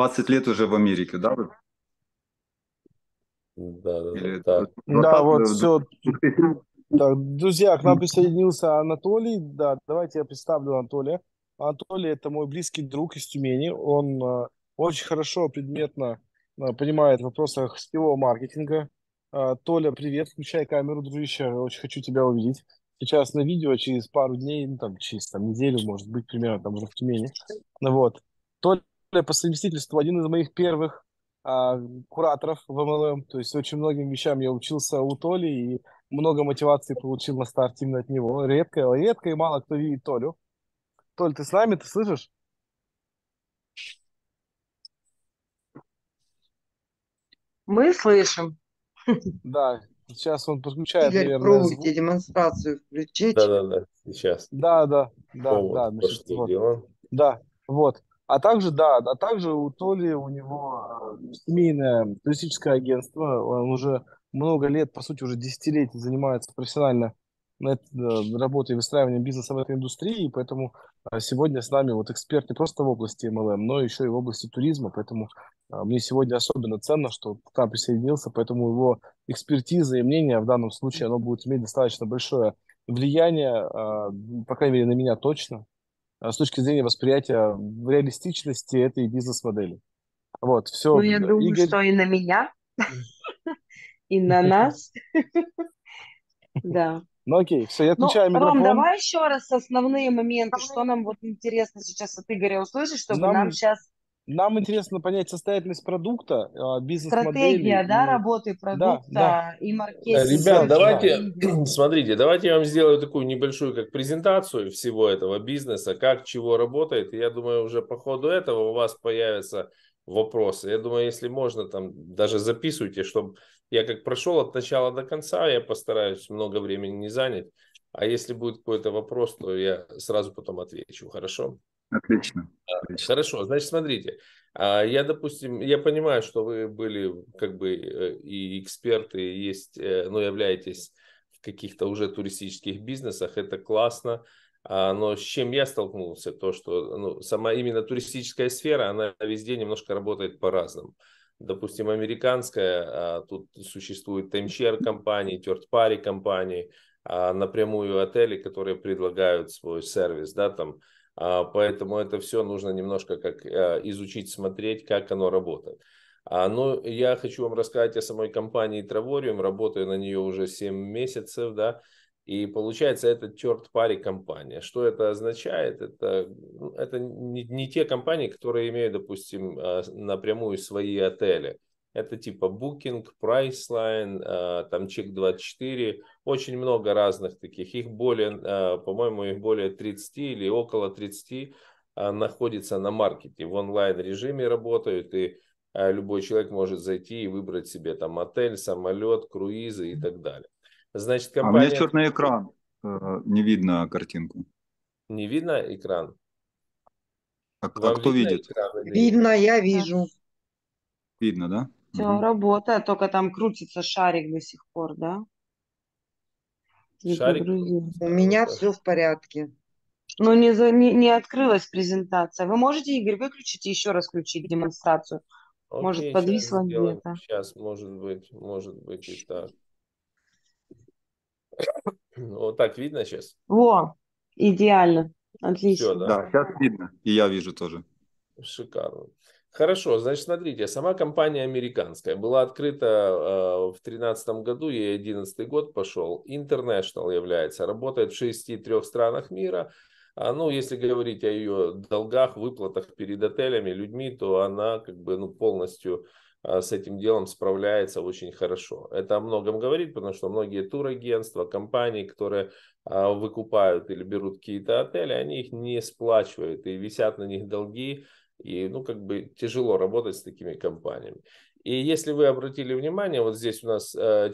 20 лет уже в Америке, да? Да, да, Или... да. Ну, а да, да вот да, все. Да, друзья, к нам присоединился Анатолий. Да, давайте я представлю Анатолия. Анатолий – это мой близкий друг из Тюмени. Он э, очень хорошо, предметно э, понимает в вопросах сетевого маркетинга. Э, Толя, привет, включай камеру, дружище, очень хочу тебя увидеть. Сейчас на видео через пару дней, ну, там, через там, неделю, может быть, примерно, там уже в Тюмени. Ну, вот. Толя по совместительству один из моих первых а, кураторов в МЛМ. То есть очень многим вещам я учился у Толи и много мотивации получил на старт именно от него. Редко, редко и мало кто видит Толю. Толь, ты с нами, ты слышишь? Мы слышим. Да, сейчас он подключает, Игорь, наверное, пробуйте звук. демонстрацию включить. Да-да-да, сейчас. Да-да, да, да, да, да, да, да, Вот. да, да, да, да а также, да, а также у Толи у него э, семейное туристическое агентство. Он уже много лет, по сути, уже десятилетий занимается профессионально э, работой и выстраиванием бизнеса в этой индустрии, и поэтому э, сегодня с нами вот эксперт не просто в области MLM, но еще и в области туризма, поэтому мне сегодня особенно ценно, что к нам присоединился, поэтому его экспертиза и мнение в данном случае, оно будет иметь достаточно большое влияние, по крайней мере, на меня точно, а с точки зрения восприятия реалистичности этой бизнес-модели. Вот, все. Ну, я Игорь... думаю, что и на меня, и на нас. Да. Ну окей, все, я ну, отключаю ну, микрофон. Ром, давай еще раз основные моменты, что нам вот интересно сейчас от Игоря услышать, чтобы нам, нам сейчас нам интересно понять состоятельность продукта, а, бизнес-модели. да, и... работы продукта да, да. и маркетинга. Э, ребят, давайте, да. смотрите, давайте я вам сделаю такую небольшую как презентацию всего этого бизнеса, как, чего работает. И я думаю, уже по ходу этого у вас появятся вопросы. Я думаю, если можно, там даже записывайте, чтобы я как прошел от начала до конца, я постараюсь много времени не занять. А если будет какой-то вопрос, то я сразу потом отвечу, хорошо? Отлично. Отлично. Хорошо, значит, смотрите, а, я, допустим, я понимаю, что вы были как бы э, и эксперты, есть, э, но являетесь в каких-то уже туристических бизнесах, это классно, а, но с чем я столкнулся, то, что ну, сама именно туристическая сфера, она везде немножко работает по-разному. Допустим, американская, а, тут существует таймшер компании, third party компании, напрямую отели, которые предлагают свой сервис, да, там, а, поэтому это все нужно немножко как а, изучить, смотреть, как оно работает. А, Но ну, я хочу вам рассказать о самой компании Travarium. Работаю на нее уже 7 месяцев, да. И получается, это черт пари компания. Что это означает? Это, ну, это не, не те компании, которые имеют, допустим, напрямую свои отели – это типа Booking, Priceline, э, там Check24. Очень много разных таких. Их более, э, по-моему, их более 30 или около 30 э, находится на маркете. В онлайн режиме работают и любой человек может зайти и выбрать себе там отель, самолет, круизы и так далее. Значит, компания... А у меня черный экран, не видно картинку. Не видно экран? А, а кто видно видит? Экран, видно, я вижу. Видно, да? Все угу. работает, а только там крутится шарик до сих пор, да? шарик? У меня все в порядке. Но ну, не, за, не, не открылась презентация. Вы можете, Игорь, выключить и еще раз включить демонстрацию? Окей, может, подвисло где-то. Сейчас, может быть, может быть и так. Вот так видно сейчас? Во, идеально. Отлично. Все, да? да, сейчас видно. И я вижу тоже. Шикарно. Хорошо, значит, смотрите, сама компания американская была открыта э, в 2013 году, ей 11 год пошел, International является, работает в 63 странах мира, а, ну, если говорить о ее долгах, выплатах перед отелями, людьми, то она как бы ну, полностью а, с этим делом справляется очень хорошо. Это о многом говорит, потому что многие турагентства, компании, которые а, выкупают или берут какие-то отели, они их не сплачивают и висят на них долги, и, ну, как бы тяжело работать с такими компаниями. И если вы обратили внимание, вот здесь у нас 400%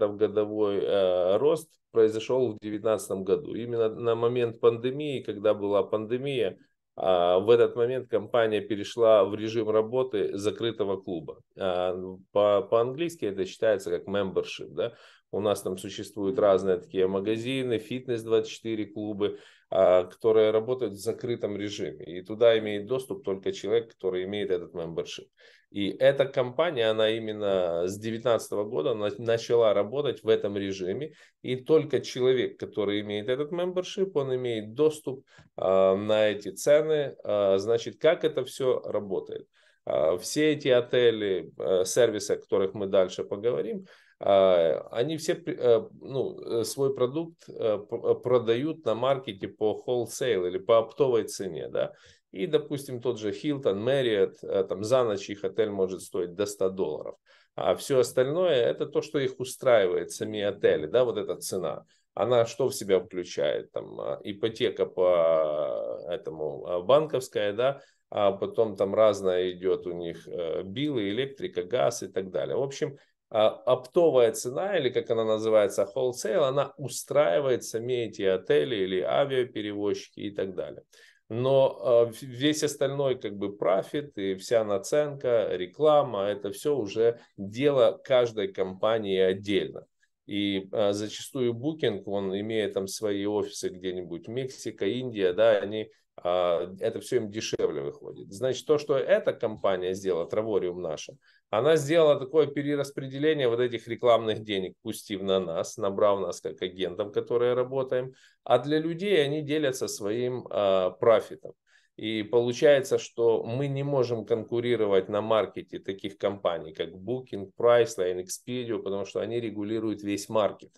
э, годовой э, рост произошел в 2019 году. Именно на момент пандемии, когда была пандемия, а, в этот момент компания перешла в режим работы закрытого клуба. А, ну, по- по-английски это считается как membership. Да? У нас там существуют разные такие магазины, фитнес-24 клубы. А, которые работают в закрытом режиме. И туда имеет доступ только человек, который имеет этот membership. И эта компания, она именно с 2019 года начала работать в этом режиме. И только человек, который имеет этот membership, он имеет доступ э, на эти цены. Э, значит, как это все работает? Э, все эти отели, сервисы, о которых мы дальше поговорим, а, они все э, ну, э, свой продукт э, продают на маркете по wholesale или по оптовой цене, да. И, допустим, тот же Hilton, Marriott, там за ночь их отель может стоить до 100 долларов. А все остальное – это то, что их устраивает, сами отели, да, вот эта цена. Она что в себя включает? Там а, ипотека по этому а, банковская, да, а потом там разное идет у них билы, электрика, газ и так далее. В общем, а, оптовая цена, или как она называется, wholesale, она устраивает сами эти отели или авиаперевозчики и так далее. Но а, весь остальной как бы профит и вся наценка, реклама, это все уже дело каждой компании отдельно. И а, зачастую Booking, он имеет там свои офисы где-нибудь, Мексика, Индия, да, они это все им дешевле выходит. Значит, то, что эта компания сделала, Травориум наша, она сделала такое перераспределение вот этих рекламных денег, пустив на нас, набрав нас как агентам, которые работаем, а для людей они делятся своим э, профитом. И получается, что мы не можем конкурировать на маркете таких компаний, как Booking, Priceline, Expedia, потому что они регулируют весь маркет.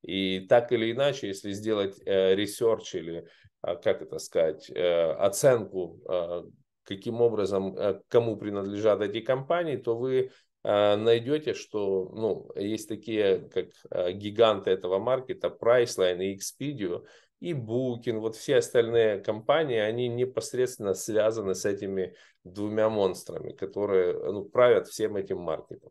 И так или иначе, если сделать э, ресерч э, или, э, как это сказать, э, оценку а, каким образом, э, кому принадлежат эти компании, то вы э, найдете, что ну, есть такие как э, гиганты этого маркета, Priceline и Expedia, и Booking, вот все остальные компании, они непосредственно связаны с этими двумя монстрами, которые ну, правят всем этим маркетом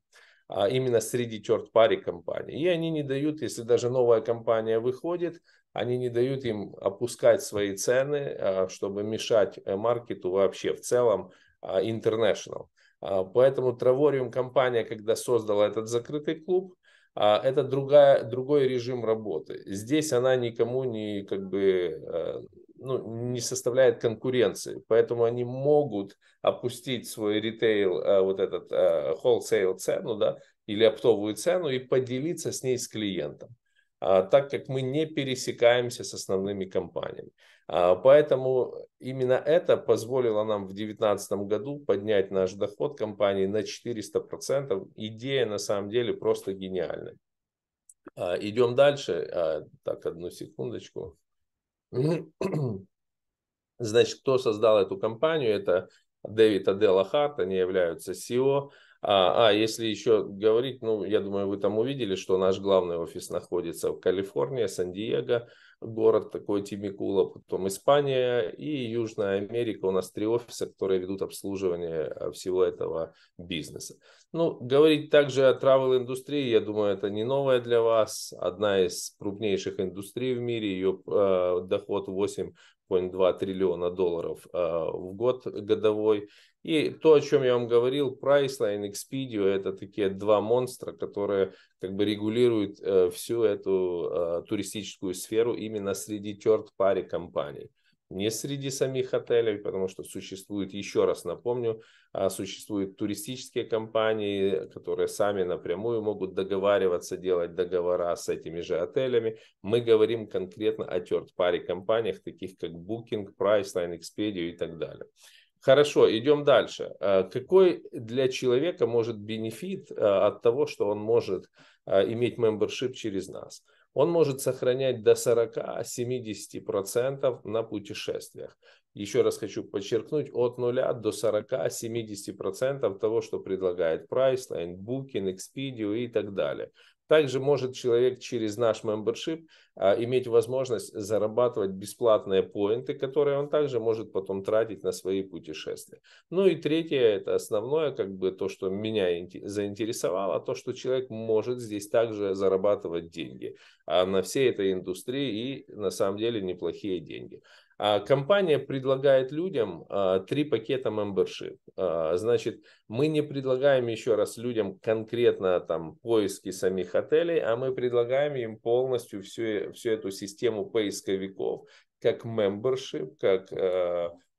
а именно среди черт пари компаний. И они не дают, если даже новая компания выходит, они не дают им опускать свои цены, а, чтобы мешать э, маркету вообще в целом а, international. А, поэтому Travarium компания, когда создала этот закрытый клуб, это другая, другой режим работы. Здесь она никому не, как бы, э, ну, не составляет конкуренции, поэтому они могут опустить свой ритейл, э, вот этот холлсейл цену, да, или оптовую цену и поделиться с ней с клиентом. А, так как мы не пересекаемся с основными компаниями. А, поэтому именно это позволило нам в 2019 году поднять наш доход компании на 400%. Идея на самом деле просто гениальная. А, идем дальше. Так, одну секундочку. Значит, кто создал эту компанию? Это Дэвид Адела Харт, они являются CEO. А, а, если еще говорить, ну, я думаю, вы там увидели, что наш главный офис находится в Калифорнии, Сан-Диего, город такой Тимикула, потом Испания и Южная Америка. У нас три офиса, которые ведут обслуживание а, всего этого бизнеса. Ну, говорить также о travel-индустрии, я думаю, это не новое для вас. Одна из крупнейших индустрий в мире, ее э, а, доход 8 2 триллиона долларов э, в год годовой. И то, о чем я вам говорил, Priceline, Expedia – это такие два монстра, которые как бы регулируют э, всю эту э, туристическую сферу именно среди third паре компаний не среди самих отелей, потому что существует, еще раз напомню, а, существуют туристические компании, которые сами напрямую могут договариваться, делать договора с этими же отелями. Мы говорим конкретно о third-party компаниях, таких как Booking, Priceline, Expedia и так далее. Хорошо, идем дальше. А, какой для человека может бенефит а, от того, что он может иметь мембершип через нас? он может сохранять до 40-70% на путешествиях. Еще раз хочу подчеркнуть, от 0 до 40-70% того, что предлагает Priceline, Booking, Expedia и так далее. Также может человек через наш мембершип а, иметь возможность зарабатывать бесплатные поинты, которые он также может потом тратить на свои путешествия. Ну и третье, это основное, как бы то, что меня заинтересовало, то, что человек может здесь также зарабатывать деньги а на всей этой индустрии и на самом деле неплохие деньги. А компания предлагает людям а, три пакета membership. А, значит, мы не предлагаем еще раз людям конкретно там поиски самих отелей, а мы предлагаем им полностью всю, всю эту систему поисковиков, как membership, как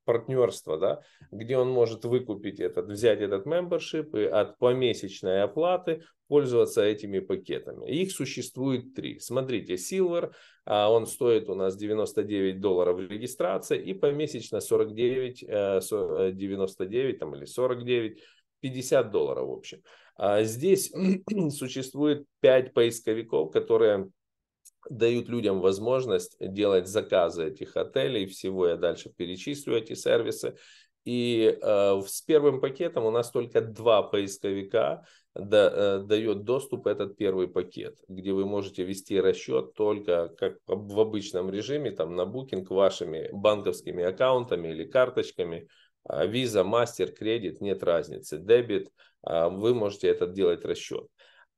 партнерство, да, где он может выкупить этот, взять этот мембершип и от помесячной оплаты пользоваться этими пакетами. Их существует три. Смотрите, Silver, а, он стоит у нас 99 долларов регистрации и помесячно 49, 99 э, э, там, или 49, 50 долларов в общем. А здесь существует 5 поисковиков, которые дают людям возможность делать заказы этих отелей, всего я дальше перечислю эти сервисы. И э, с первым пакетом у нас только два поисковика да, э, дает доступ этот первый пакет, где вы можете вести расчет только как в обычном режиме, там на Booking вашими банковскими аккаунтами или карточками, а, Visa, Master, кредит, нет разницы, дебит, а, вы можете этот делать расчет.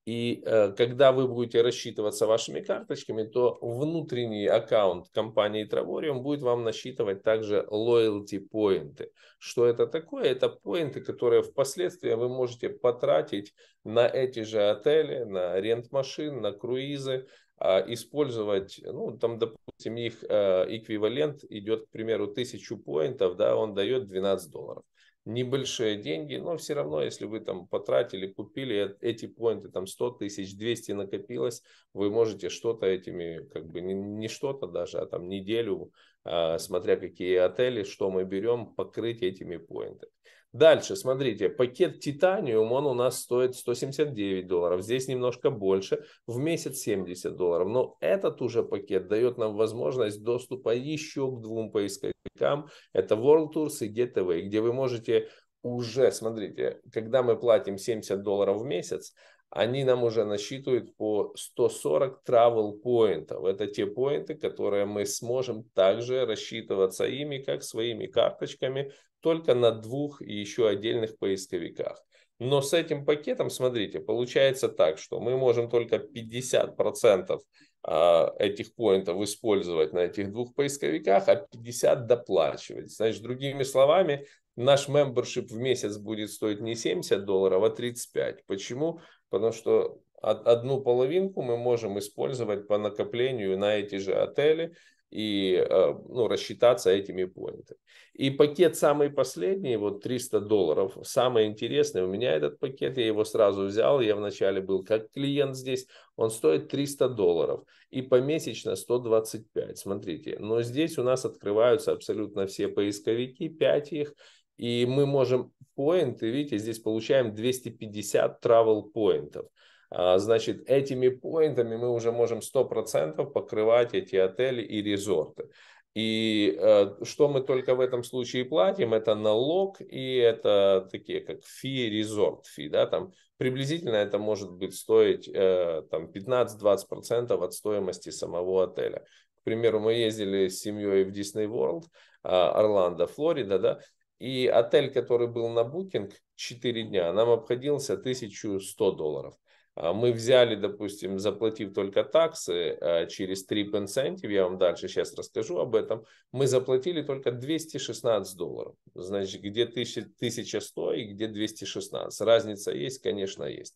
И э, когда вы будете рассчитываться вашими карточками, то внутренний аккаунт компании Travarium будет вам насчитывать также loyalty поинты. Что это такое? Это поинты, которые впоследствии вы можете потратить на эти же отели, на рент машин, на круизы, э, использовать, ну, там, допустим, их э, эквивалент идет, к примеру, тысячу поинтов, да, он дает 12 долларов небольшие деньги, но все равно, если вы там потратили, купили эти поинты, там 100 тысяч, 200 накопилось, вы можете что-то этими, как бы не, не что-то даже, а там неделю, э, смотря какие отели, что мы берем, покрыть этими поинтами. Дальше, смотрите, пакет титаниум, он у нас стоит 179 долларов, здесь немножко больше, в месяц 70 долларов. Но этот уже пакет дает нам возможность доступа еще к двум поисковикам. Это World Tours и GetAway, где вы можете уже, смотрите, когда мы платим 70 долларов в месяц, они нам уже насчитывают по 140 travel поинтов. Это те поинты, которые мы сможем также рассчитываться ими, как своими карточками, только на двух и еще отдельных поисковиках. Но с этим пакетом, смотрите, получается так, что мы можем только 50% а, этих поинтов использовать на этих двух поисковиках, а 50 доплачивать. Значит, другими словами, наш membership в месяц будет стоить не 70 долларов, а 35. Почему? потому что одну половинку мы можем использовать по накоплению на эти же отели и э, ну, рассчитаться этими поинтами. И пакет самый последний, вот 300 долларов, самый интересный, у меня этот пакет, я его сразу взял, я вначале был как клиент здесь, он стоит 300 долларов и помесячно 125, смотрите. Но здесь у нас открываются абсолютно все поисковики, 5 их, и мы можем поинты, видите, здесь получаем 250 travel поинтов. А, значит, этими поинтами мы уже можем 100% покрывать эти отели и резорты. И э, что мы только в этом случае платим, это налог и это такие как фи, резорт фи, да, там приблизительно это может быть стоить э, там 15-20% от стоимости самого отеля. К примеру, мы ездили с семьей в Disney World, а, Орландо, Флорида, да, и отель, который был на Booking 4 дня, нам обходился 1100 долларов. А мы взяли, допустим, заплатив только таксы а, через Trip Incentive, я вам дальше сейчас расскажу об этом, мы заплатили только 216 долларов. Значит, где 1100 и где 216. Разница есть, конечно, есть.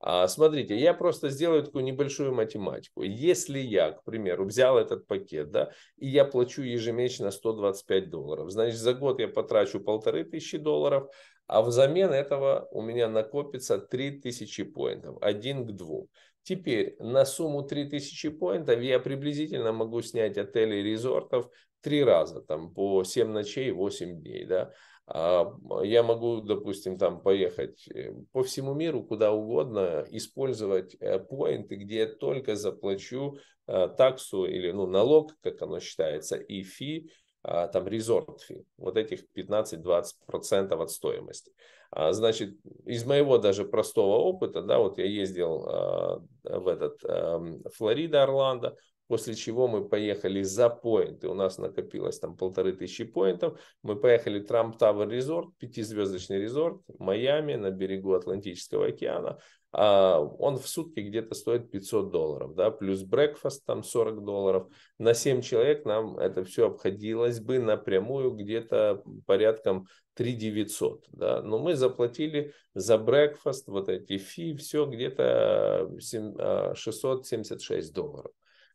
А, смотрите, я просто сделаю такую небольшую математику. Если я, к примеру, взял этот пакет, да, и я плачу ежемесячно 125 долларов, значит, за год я потрачу полторы тысячи долларов, а взамен этого у меня накопится 3000 поинтов, один к двум. Теперь на сумму 3000 поинтов я приблизительно могу снять отели и резортов три раза, там по 7 ночей, 8 дней, да, а, я могу, допустим, там поехать э, по всему миру, куда угодно, использовать э, поинты, где я только заплачу э, таксу или ну, налог, как оно считается, и фи, а, там резорт фи, вот этих 15-20% от стоимости. А, значит, из моего даже простого опыта, да, вот я ездил в этот эм, Флорида, Орландо, после чего мы поехали за поинты, у нас накопилось там полторы тысячи поинтов, мы поехали Трамп Тауэр Резорт, пятизвездочный резорт, Майами, на берегу Атлантического океана, а он в сутки где-то стоит 500 долларов, да, плюс брекфаст там 40 долларов. На 7 человек нам это все обходилось бы напрямую где-то порядком 3 900, да, но мы заплатили за брекфаст, вот эти фи, все где-то 676 а, долларов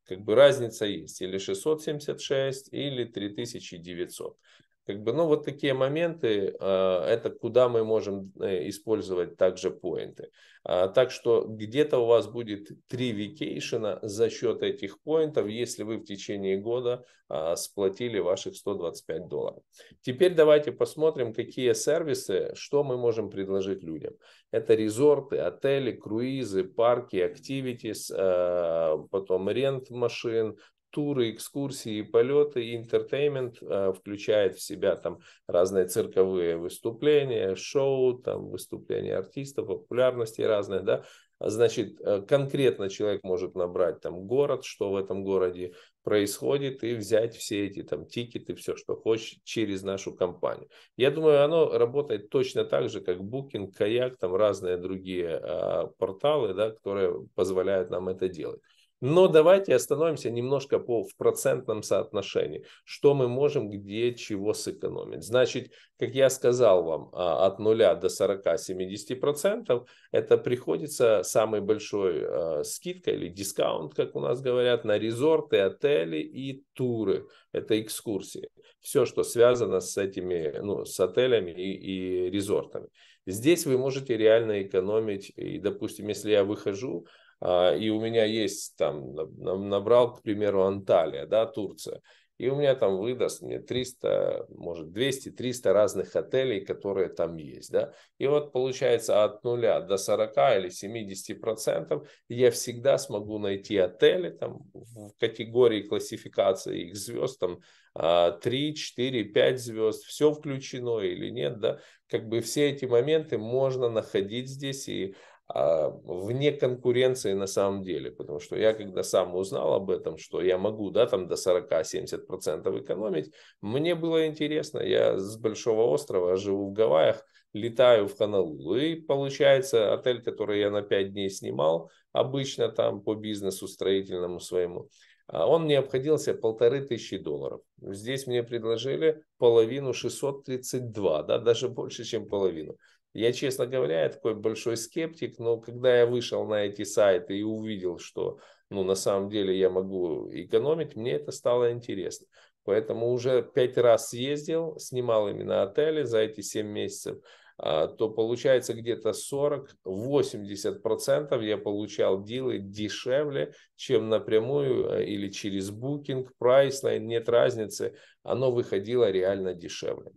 как бы разница есть, или 676, или 3900. Как бы, ну, вот такие моменты, а, это куда мы можем э, использовать также поинты. А, так что где-то у вас будет три викейшена за счет этих поинтов, если вы в течение года а, сплатили ваших 125 долларов. Теперь давайте посмотрим, какие сервисы, что мы можем предложить людям. Это резорты, отели, круизы, парки, активитис, потом рент машин, туры, экскурсии, полеты, интертеймент э, включает в себя там разные цирковые выступления, шоу, там выступления артистов, популярности разные, да. Значит, э, конкретно человек может набрать там город, что в этом городе происходит, и взять все эти там тикеты, все, что хочет, через нашу компанию. Я думаю, оно работает точно так же, как Booking, Kayak, там разные другие э, порталы, да, которые позволяют нам это делать. Но давайте остановимся немножко по, в процентном соотношении. Что мы можем, где, чего сэкономить. Значит, как я сказал вам, а, от 0 до 40-70% это приходится самой большой а, скидкой или дискаунт, как у нас говорят, на резорты, отели и туры. Это экскурсии. Все, что связано с этими, ну, с отелями и, и резортами. Здесь вы можете реально экономить. И, допустим, если я выхожу а, и у меня есть там, набрал, к примеру, Анталия, да, Турция, и у меня там выдаст мне 300, может, 200-300 разных отелей, которые там есть, да. И вот получается от нуля до 40 или 70 процентов я всегда смогу найти отели там в категории классификации их звезд, там 3, 4, 5 звезд, все включено или нет, да. Как бы все эти моменты можно находить здесь и а, вне конкуренции на самом деле, потому что я когда сам узнал об этом, что я могу да, там до 40-70% экономить, мне было интересно, я с Большого острова живу в Гавайях, летаю в Ханалулу, и получается отель, который я на 5 дней снимал, обычно там по бизнесу строительному своему, а, он мне обходился полторы тысячи долларов. Здесь мне предложили половину 632, да, даже больше, чем половину. Я, честно говоря, я такой большой скептик, но когда я вышел на эти сайты и увидел, что ну, на самом деле я могу экономить, мне это стало интересно. Поэтому уже пять раз съездил, снимал именно отели за эти семь месяцев, а, то получается где-то 40-80% я получал дилы дешевле, чем напрямую э, или через Booking, Priceline, нет разницы, оно выходило реально дешевле.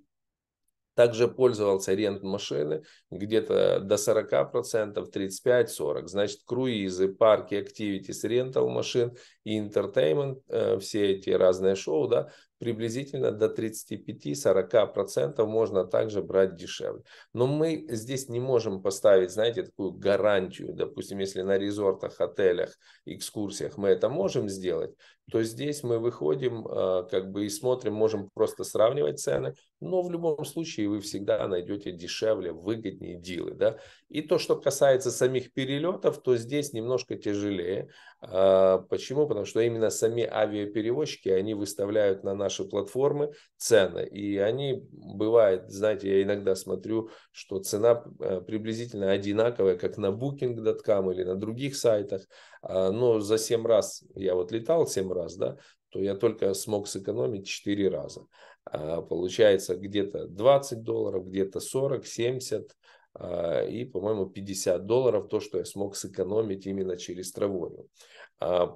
Также пользовался рент машины где-то до 40%, 35-40%. Значит, круизы, парки, активитис, рентал машин и интертеймент, э, все эти разные шоу, да, приблизительно до 35-40% можно также брать дешевле. Но мы здесь не можем поставить, знаете, такую гарантию. Допустим, если на резортах, отелях, экскурсиях мы это можем сделать, то здесь мы выходим а, как бы и смотрим, можем просто сравнивать цены, но в любом случае вы всегда найдете дешевле, выгоднее дилы. Да? И то, что касается самих перелетов, то здесь немножко тяжелее. А, почему? Потому что именно сами авиаперевозчики, они выставляют на наши платформы цены. И они, бывает, знаете, я иногда смотрю, что цена а, приблизительно одинаковая, как на booking.com или на других сайтах, а, но за 7 раз, я вот летал 7 раз, да, то я только смог сэкономить 4 раза. А, получается где-то 20 долларов, где-то 40, 70 а, и, по-моему, 50 долларов, то, что я смог сэкономить именно через траволю.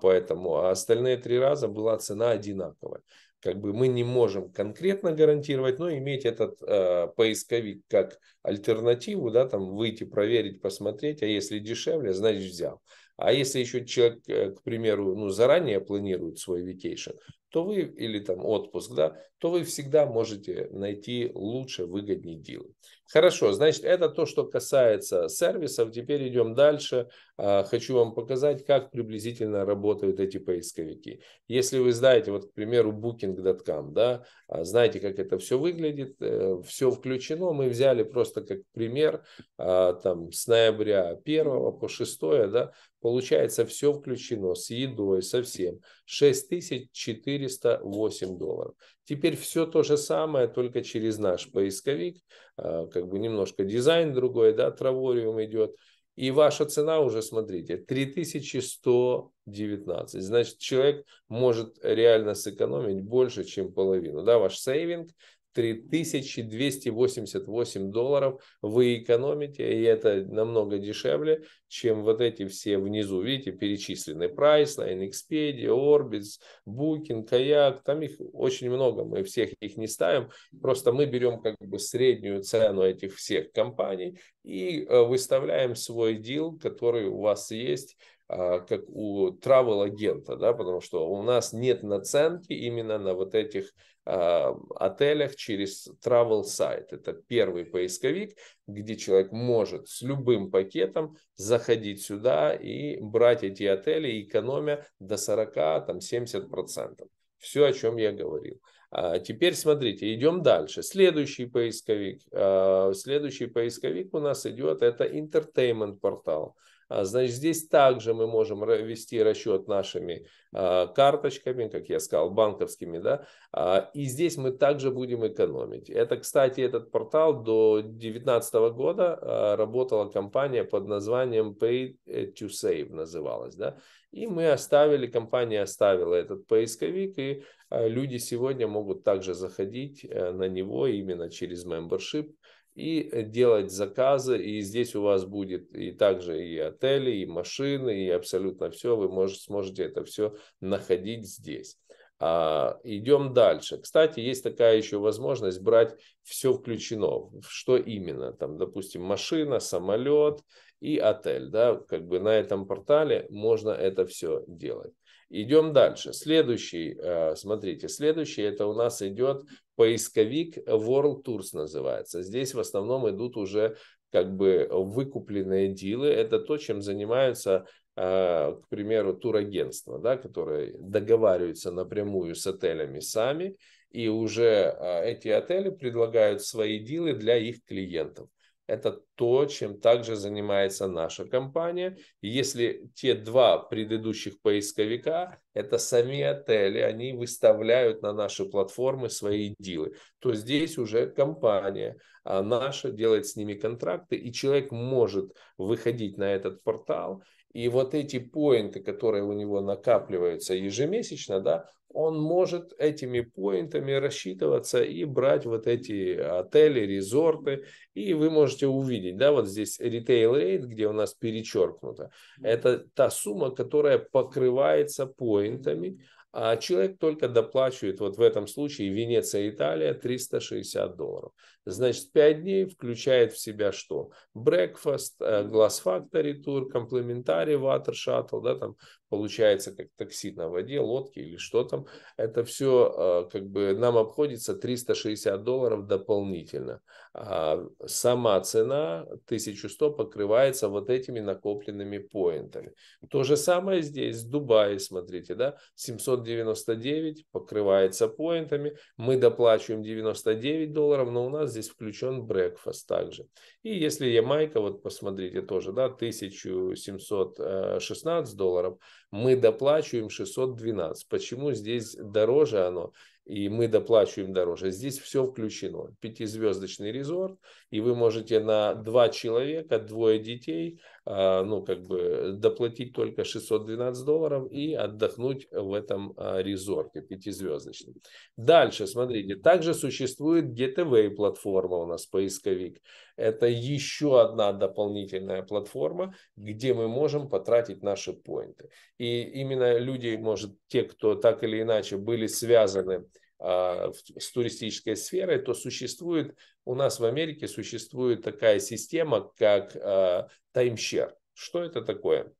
Поэтому а остальные три раза была цена одинаковая. Как бы мы не можем конкретно гарантировать, но иметь этот э, поисковик как альтернативу, да, там выйти, проверить, посмотреть, а если дешевле, значит взял. А если еще человек, э, к примеру, ну, заранее планирует свой vacation, то вы, или там отпуск, да, то вы всегда можете найти лучше, выгоднее дел. Хорошо, значит, это то, что касается сервисов. Теперь идем дальше. А, хочу вам показать, как приблизительно работают эти поисковики. Если вы знаете, вот, к примеру, booking.com, да, а, знаете, как это все выглядит, э, все включено. Мы взяли просто как пример, а, там, с ноября 1 по 6, да, получается, все включено с едой, со всем. 6408 долларов. Теперь все то же самое, только через наш поисковик, а, как бы немножко дизайн другой, да, травориум идет. И ваша цена уже, смотрите, 3119. Значит, человек может реально сэкономить больше, чем половину. Да, ваш сейвинг 3288 долларов вы экономите, и это намного дешевле, чем вот эти все внизу, видите, перечислены Price, Line Expedia, Orbitz, Booking, Kayak, там их очень много, мы всех их не ставим, просто мы берем как бы среднюю цену этих всех компаний и э, выставляем свой дил, который у вас есть, а, как у travel агента, да, потому что у нас нет наценки именно на вот этих Э, отелях через Travel Site. Это первый поисковик, где человек может с любым пакетом заходить сюда и брать эти отели, экономя до 40-70%. Все, о чем я говорил. А теперь смотрите, идем дальше. Следующий поисковик. Э, следующий поисковик у нас идет, это entertainment портал. А, значит, здесь также мы можем вести расчет нашими а, карточками, как я сказал, банковскими, да, а, и здесь мы также будем экономить. Это, кстати, этот портал до 2019 года работала компания под названием Pay to Save называлась, да, и мы оставили, компания оставила этот поисковик, и люди сегодня могут также заходить э, на него именно через membership и э, делать заказы. И здесь у вас будет и также и отели, и машины, и абсолютно все. Вы можете, сможете это все находить здесь. А, идем дальше. Кстати, есть такая еще возможность брать все включено. Что именно? Там, допустим, машина, самолет и отель. Да? Как бы на этом портале можно это все делать. Идем дальше. Следующий, э, смотрите, следующий это у нас идет поисковик World Tours называется. Здесь в основном идут уже как бы выкупленные дилы. Это то, чем занимаются, а, к примеру, турагентства, да, которые договариваются напрямую с отелями сами, и уже а, эти отели предлагают свои дилы для их клиентов. Это то, чем также занимается наша компания. И если те два предыдущих поисковика, это сами отели, они выставляют на наши платформы свои дилы, то здесь уже компания а наша делает с ними контракты, и человек может выходить на этот портал и вот эти поинты, которые у него накапливаются ежемесячно, да, он может этими поинтами рассчитываться и брать вот эти отели, резорты. И вы можете увидеть, да, вот здесь retail rate, где у нас перечеркнуто. Это та сумма, которая покрывается поинтами, а человек только доплачивает, вот в этом случае Венеция, Италия, 360 долларов. Значит, 5 дней включает в себя что? Breakfast, э, Glass Factory Tour, Complimentary Water Shuttle, да, там получается как такси на воде, лодки или что там. Это все э, как бы нам обходится 360 долларов дополнительно. А сама цена 1100 покрывается вот этими накопленными поинтами. То же самое здесь, в Дубае, смотрите, да, 799 покрывается поинтами, мы доплачиваем 99 долларов, но у нас здесь здесь включен breakfast также. И если Ямайка, вот посмотрите тоже, да, 1716 э, долларов, мы доплачиваем 612. Почему здесь дороже оно? и мы доплачиваем дороже. Здесь все включено. Пятизвездочный резорт, и вы можете на два человека, двое детей, а, ну, как бы доплатить только 612 долларов и отдохнуть в этом а, резорте пятизвездочном. Дальше, смотрите, также существует GTV платформа у нас, поисковик. Это еще одна дополнительная платформа, где мы можем потратить наши поинты. И именно люди, может, те, кто так или иначе были связаны а, с туристической сферой, то существует, у нас в Америке существует такая система, как таймшер. Что это такое?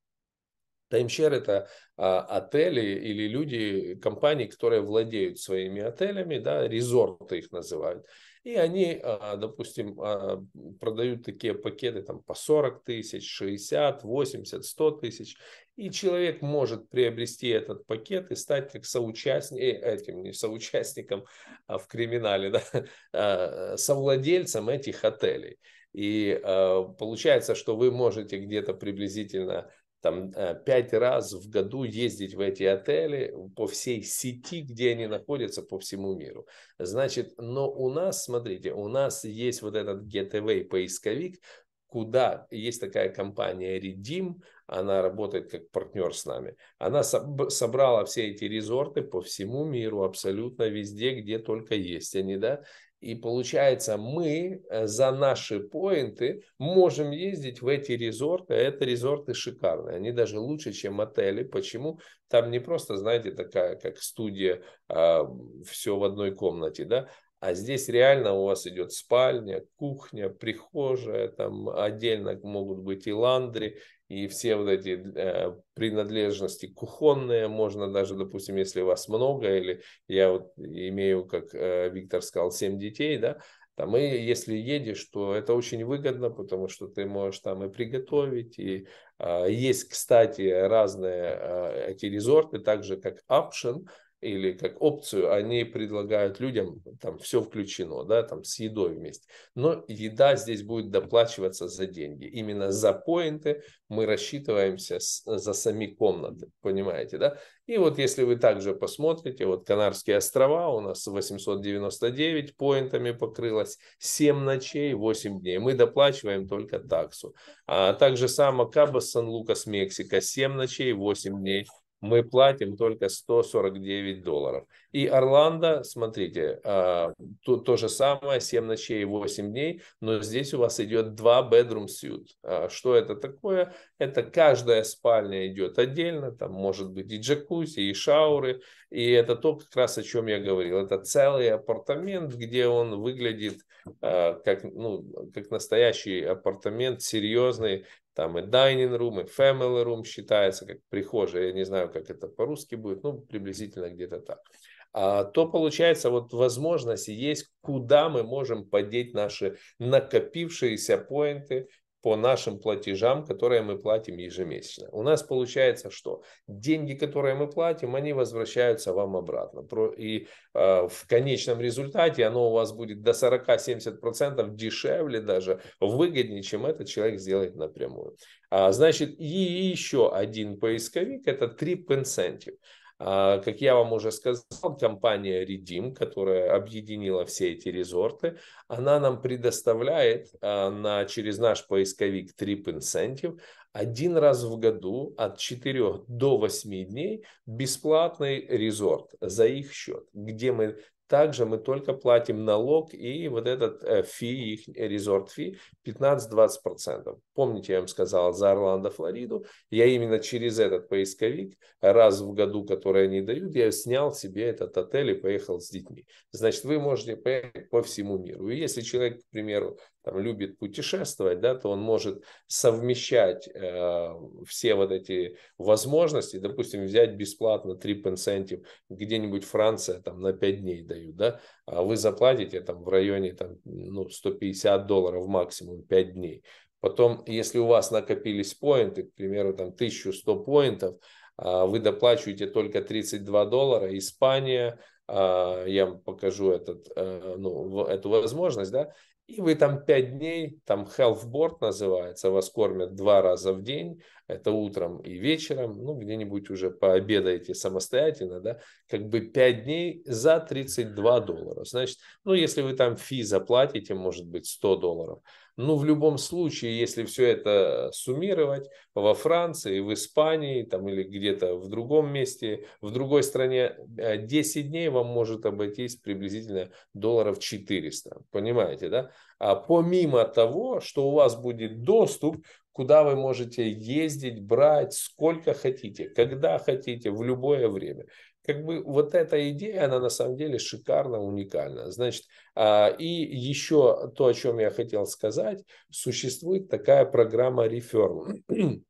Таймшер – это а, отели или люди, компании, которые владеют своими отелями, да, резорты их называют. И они, а, допустим, а, продают такие пакеты там, по 40 тысяч, 60, 80, 100 тысяч. И человек может приобрести этот пакет и стать как соучастником, э, этим не соучастником а в криминале, да, а, совладельцем этих отелей. И а, получается, что вы можете где-то приблизительно там э, пять раз в году ездить в эти отели по всей сети, где они находятся по всему миру. Значит, но у нас, смотрите, у нас есть вот этот getaway поисковик, куда есть такая компания Redim, она работает как партнер с нами. Она собрала все эти резорты по всему миру, абсолютно везде, где только есть они, да. И получается, мы э, за наши поинты можем ездить в эти резорты. А это резорты шикарные. Они даже лучше, чем отели. Почему? Там не просто, знаете, такая, как студия, а, все в одной комнате, да, а здесь реально у вас идет спальня, кухня, прихожая, там отдельно могут быть и ландри, и все вот эти э, принадлежности кухонные, можно даже, допустим, если вас много, или я вот имею, как э, Виктор сказал, семь детей, да, там, и если едешь, то это очень выгодно, потому что ты можешь там и приготовить, и э, есть, кстати, разные э, эти резорты, так же как Option, или как опцию, они предлагают людям, там все включено, да, там с едой вместе. Но еда здесь будет доплачиваться за деньги. Именно за поинты мы рассчитываемся с, за сами комнаты, понимаете, да? И вот если вы также посмотрите, вот Канарские острова у нас 899 поинтами покрылось, 7 ночей, 8 дней. Мы доплачиваем только таксу. А также сама Кабас, Сан-Лукас, Мексика, 7 ночей, 8 дней мы платим только 149 долларов. И Орландо, смотрите, а, то, то же самое, 7 ночей и 8 дней, но здесь у вас идет 2 bedroom suite. А, что это такое? Это каждая спальня идет отдельно, там может быть и джакузи, и шауры, и это то, как раз о чем я говорил. Это целый апартамент, где он выглядит а, как, ну, как настоящий апартамент, серьезный, там и dining room, и family room считается как прихожая. Я не знаю, как это по-русски будет, ну, приблизительно где-то так. А, то получается, вот возможности есть, куда мы можем подеть наши накопившиеся поинты, по нашим платежам, которые мы платим ежемесячно. У нас получается, что деньги, которые мы платим, они возвращаются вам обратно. И а, в конечном результате оно у вас будет до 40-70% дешевле даже, выгоднее, чем этот человек сделает напрямую. А, значит, и еще один поисковик – это TripIncentive. А, как я вам уже сказал, компания Redim, которая объединила все эти резорты, она нам предоставляет а, на, через наш поисковик Trip Incentive один раз в году от 4 до 8 дней бесплатный резорт за их счет, где мы также мы только платим налог и вот этот э, фи, их э, резорт фи, 15-20%. Помните, я вам сказал за Орландо, Флориду. Я именно через этот поисковик раз в году, который они дают, я снял себе этот отель и поехал с детьми. Значит, вы можете поехать по всему миру. И если человек, к примеру, там, любит путешествовать, да, то он может совмещать э, все вот эти возможности, допустим, взять бесплатно Trip Incentive, где-нибудь Франция там на 5 дней дают, да, а вы заплатите там в районе там, ну, 150 долларов максимум 5 дней. Потом, если у вас накопились поинты, к примеру, там 1100 поинтов, э, вы доплачиваете только 32 доллара, Испания, а, я вам покажу этот, э, ну, эту возможность, да, и вы там пять дней, там health board называется, вас кормят два раза в день, это утром и вечером, ну, где-нибудь уже пообедаете самостоятельно, да, как бы пять дней за 32 доллара. Значит, ну, если вы там фи заплатите, может быть, 100 долларов, ну, в любом случае, если все это суммировать во Франции, в Испании там, или где-то в другом месте, в другой стране, 10 э, дней вам может обойтись приблизительно долларов 400. Понимаете, да? А помимо того, что у вас будет доступ, куда вы можете ездить, брать, сколько хотите, когда хотите, в любое время как бы вот эта идея, она на самом деле шикарно уникальна. Значит, а, и еще то, о чем я хотел сказать, существует такая программа Referral.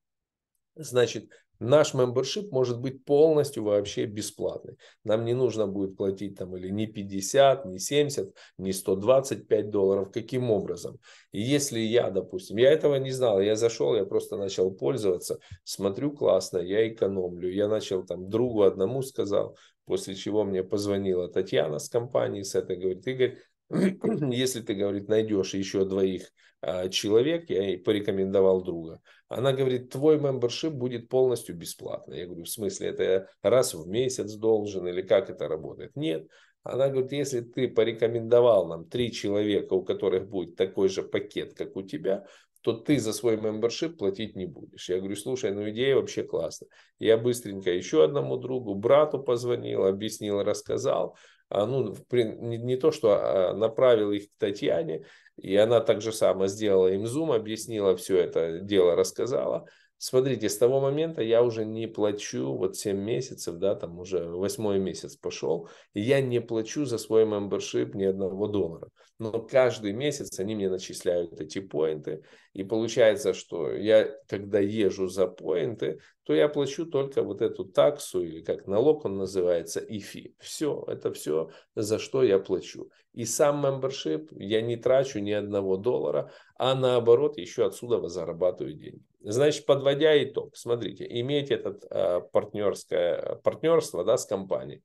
Значит, Наш мембершип может быть полностью вообще бесплатный. Нам не нужно будет платить там или не 50, не 70, не 125 долларов. Каким образом? если я, допустим, я этого не знал, я зашел, я просто начал пользоваться, смотрю классно, я экономлю. Я начал там другу одному сказал, после чего мне позвонила Татьяна с компании, с этой говорит, Игорь, если ты, говорит, найдешь еще двоих а, человек, я ей порекомендовал друга. Она говорит, твой мембершип будет полностью бесплатный. Я говорю, в смысле, это я раз в месяц должен или как это работает? Нет. Она говорит, если ты порекомендовал нам три человека, у которых будет такой же пакет, как у тебя, то ты за свой мембершип платить не будешь. Я говорю, слушай, ну идея вообще классная. Я быстренько еще одному другу, брату позвонил, объяснил, рассказал. А, ну, не, не то, что а, направил их к Татьяне, и она так же само сделала им зум, объяснила все это дело, рассказала. Смотрите, с того момента я уже не плачу, вот 7 месяцев, да, там уже восьмой месяц пошел, и я не плачу за свой мембершип ни одного доллара. Но каждый месяц они мне начисляют эти поинты, и получается, что я, когда езжу за поинты, то я плачу только вот эту таксу, или как налог он называется, ИФИ. Все, это все, за что я плачу. И сам мембершип я не трачу ни одного доллара, а наоборот еще отсюда зарабатываю деньги. Значит, подводя итог, смотрите, иметь это э, партнерское партнерство да, с компанией.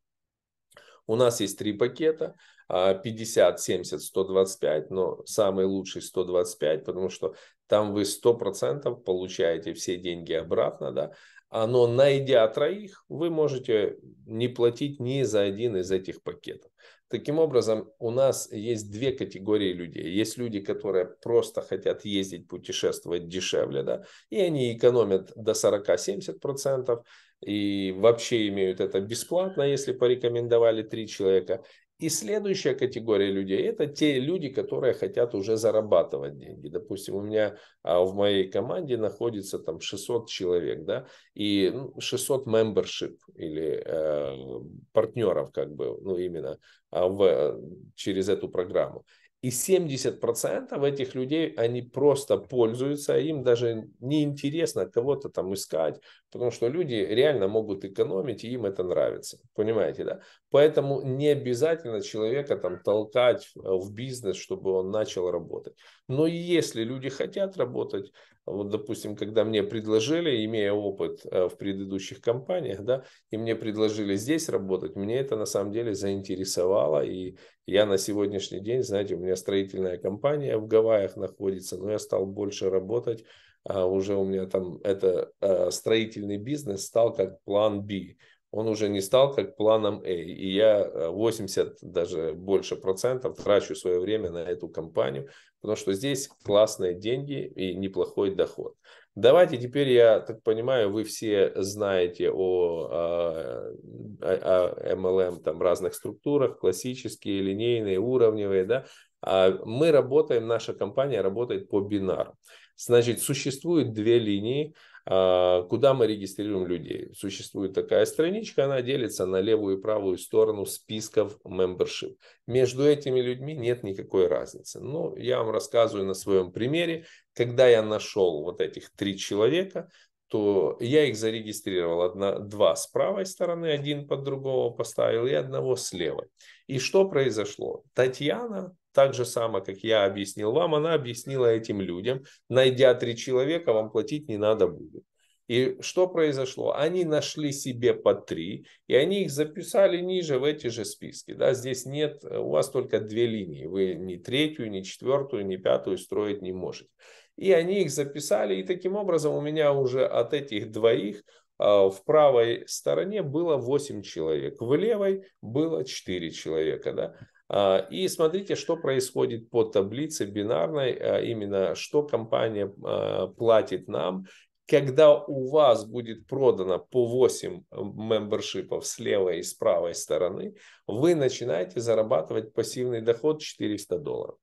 У нас есть три пакета, 50, 70, 125, но самый лучший 125, потому что там вы 100% получаете все деньги обратно, да, но найдя троих, вы можете не платить ни за один из этих пакетов. Таким образом, у нас есть две категории людей. Есть люди, которые просто хотят ездить, путешествовать дешевле, да, и они экономят до 40-70%, и вообще имеют это бесплатно, если порекомендовали три человека. И следующая категория людей – это те люди, которые хотят уже зарабатывать деньги. Допустим, у меня а в моей команде находится там 600 человек, да, и 600 ну, membership или э, партнеров как бы, ну именно а в, э, через эту программу. И 70% этих людей, они просто пользуются, им даже не интересно кого-то там искать, потому что люди реально могут экономить, и им это нравится. Понимаете, да? Поэтому не обязательно человека там толкать в бизнес, чтобы он начал работать. Но если люди хотят работать, вот, допустим, когда мне предложили, имея опыт э, в предыдущих компаниях, да, и мне предложили здесь работать, мне это на самом деле заинтересовало, и я на сегодняшний день, знаете, у меня строительная компания в Гавайях находится, но я стал больше работать, а уже у меня там это э, строительный бизнес стал как план B, он уже не стал как планом A, и я 80 э, даже больше процентов трачу свое время на эту компанию, потому что здесь классные деньги и неплохой доход. Давайте теперь, я так понимаю, вы все знаете о, о, о MLM там разных структурах, классические, линейные, уровневые, да. А Мы работаем, наша компания работает по бинару. Значит, существует две линии, а, куда мы регистрируем людей. Существует такая страничка, она делится на левую и правую сторону списков membership. Между этими людьми нет никакой разницы. Но я вам рассказываю на своем примере. Когда я нашел вот этих три человека, то я их зарегистрировал одна, два с правой стороны, один под другого поставил и одного с левой. И что произошло? Татьяна так же само, как я объяснил вам, она объяснила этим людям, найдя три человека, вам платить не надо будет. И что произошло? Они нашли себе по три, и они их записали ниже в эти же списки. Да, здесь нет, у вас только две линии. Вы ни третью, ни четвертую, ни пятую строить не можете. И они их записали, и таким образом у меня уже от этих двоих а, в правой стороне было 8 человек, в левой было 4 человека. Да? А, и смотрите, что происходит по таблице бинарной, а, именно что компания а, платит нам. Когда у вас будет продано по 8 э, мембершипов с левой и с правой стороны, вы начинаете зарабатывать пассивный доход 400 долларов.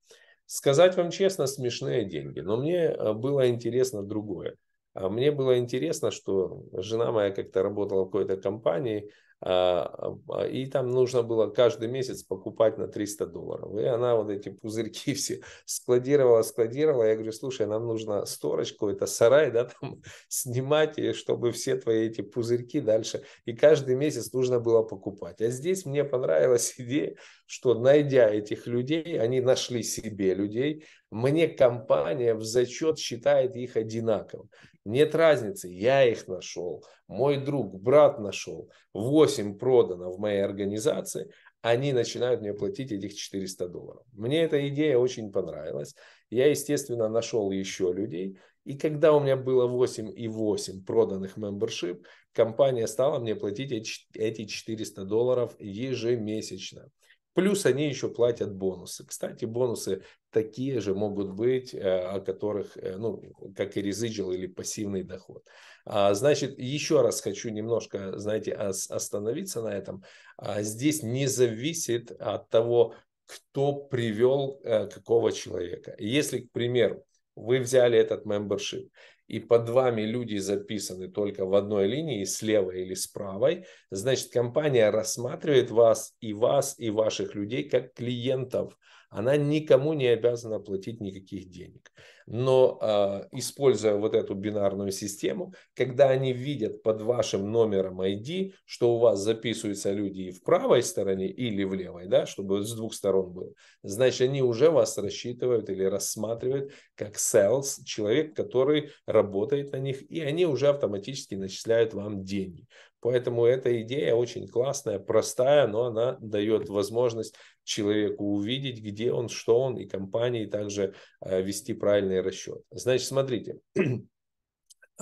Сказать вам честно, смешные деньги, но мне э, было интересно другое. Мне было интересно, что жена моя как-то работала в какой-то компании, а, а, и там нужно было каждый месяц покупать на 300 долларов. И она вот эти пузырьки все складировала, складировала. Я говорю, слушай, нам нужно сторочку, это сарай, да, там снимать, и чтобы все твои эти пузырьки дальше. И каждый месяц нужно было покупать. А здесь мне понравилась идея, что найдя этих людей, они нашли себе людей, мне компания в зачет считает их одинаково. Нет разницы, я их нашел, мой друг, брат нашел, 8 продано в моей организации, они начинают мне платить этих 400 долларов. Мне эта идея очень понравилась. Я, естественно, нашел еще людей. И когда у меня было 8 и 8 проданных мембершип, компания стала мне платить эти 400 долларов ежемесячно. Плюс они еще платят бонусы. Кстати, бонусы такие же могут быть, э, о которых, э, ну, как и резиджил или пассивный доход. А, значит, еще раз хочу немножко, знаете, остановиться на этом. А, здесь не зависит от того, кто привел э, какого человека. Если, к примеру, вы взяли этот мембершип, и под вами люди записаны только в одной линии, с левой или с правой, значит, компания рассматривает вас и вас, и ваших людей как клиентов. Она никому не обязана платить никаких денег. Но а, используя вот эту бинарную систему, когда они видят под вашим номером ID, что у вас записываются люди и в правой стороне, или в левой, да, чтобы с двух сторон было, значит, они уже вас рассчитывают или рассматривают как sales, человек, который работает на них, и они уже автоматически начисляют вам деньги. Поэтому эта идея очень классная, простая, но она дает возможность человеку увидеть, где он, что он, и компании также э, вести правильный расчет. Значит, смотрите,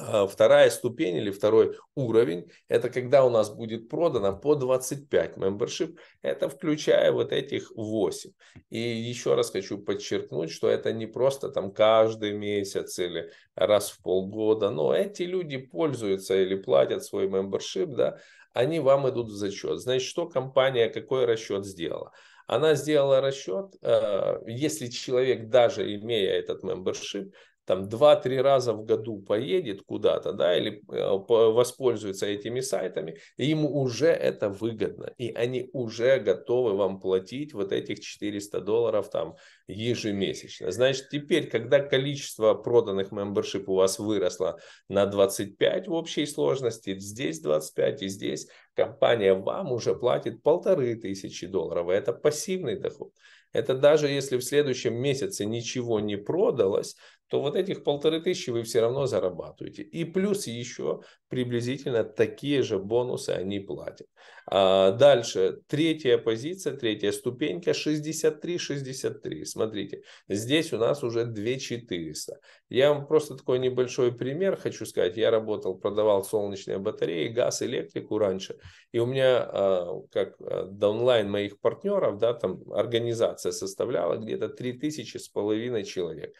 А, вторая ступень или второй уровень, это когда у нас будет продано по 25 мембершип это включая вот этих 8. И еще раз хочу подчеркнуть, что это не просто там каждый месяц или раз в полгода, но эти люди пользуются или платят свой мембершип да, они вам идут в зачет. Значит, что компания, какой расчет сделала? Она сделала расчет, э, если человек, даже имея этот мембершип, там 2-3 раза в году поедет куда-то, да, или э, воспользуется этими сайтами, им уже это выгодно, и они уже готовы вам платить вот этих 400 долларов там ежемесячно. Значит, теперь, когда количество проданных мембершип у вас выросло на 25 в общей сложности, здесь 25 и здесь, компания вам уже платит полторы тысячи долларов. Это пассивный доход. Это даже если в следующем месяце ничего не продалось, то вот этих полторы тысячи вы все равно зарабатываете. И плюс еще приблизительно такие же бонусы они платят. А дальше, третья позиция, третья ступенька 63-63. Смотрите, здесь у нас уже 2400. Я вам просто такой небольшой пример хочу сказать. Я работал, продавал солнечные батареи, газ, электрику раньше. И у меня, а, как а, даунлайн моих партнеров, да, там организация составляла где-то 3000 с половиной человек.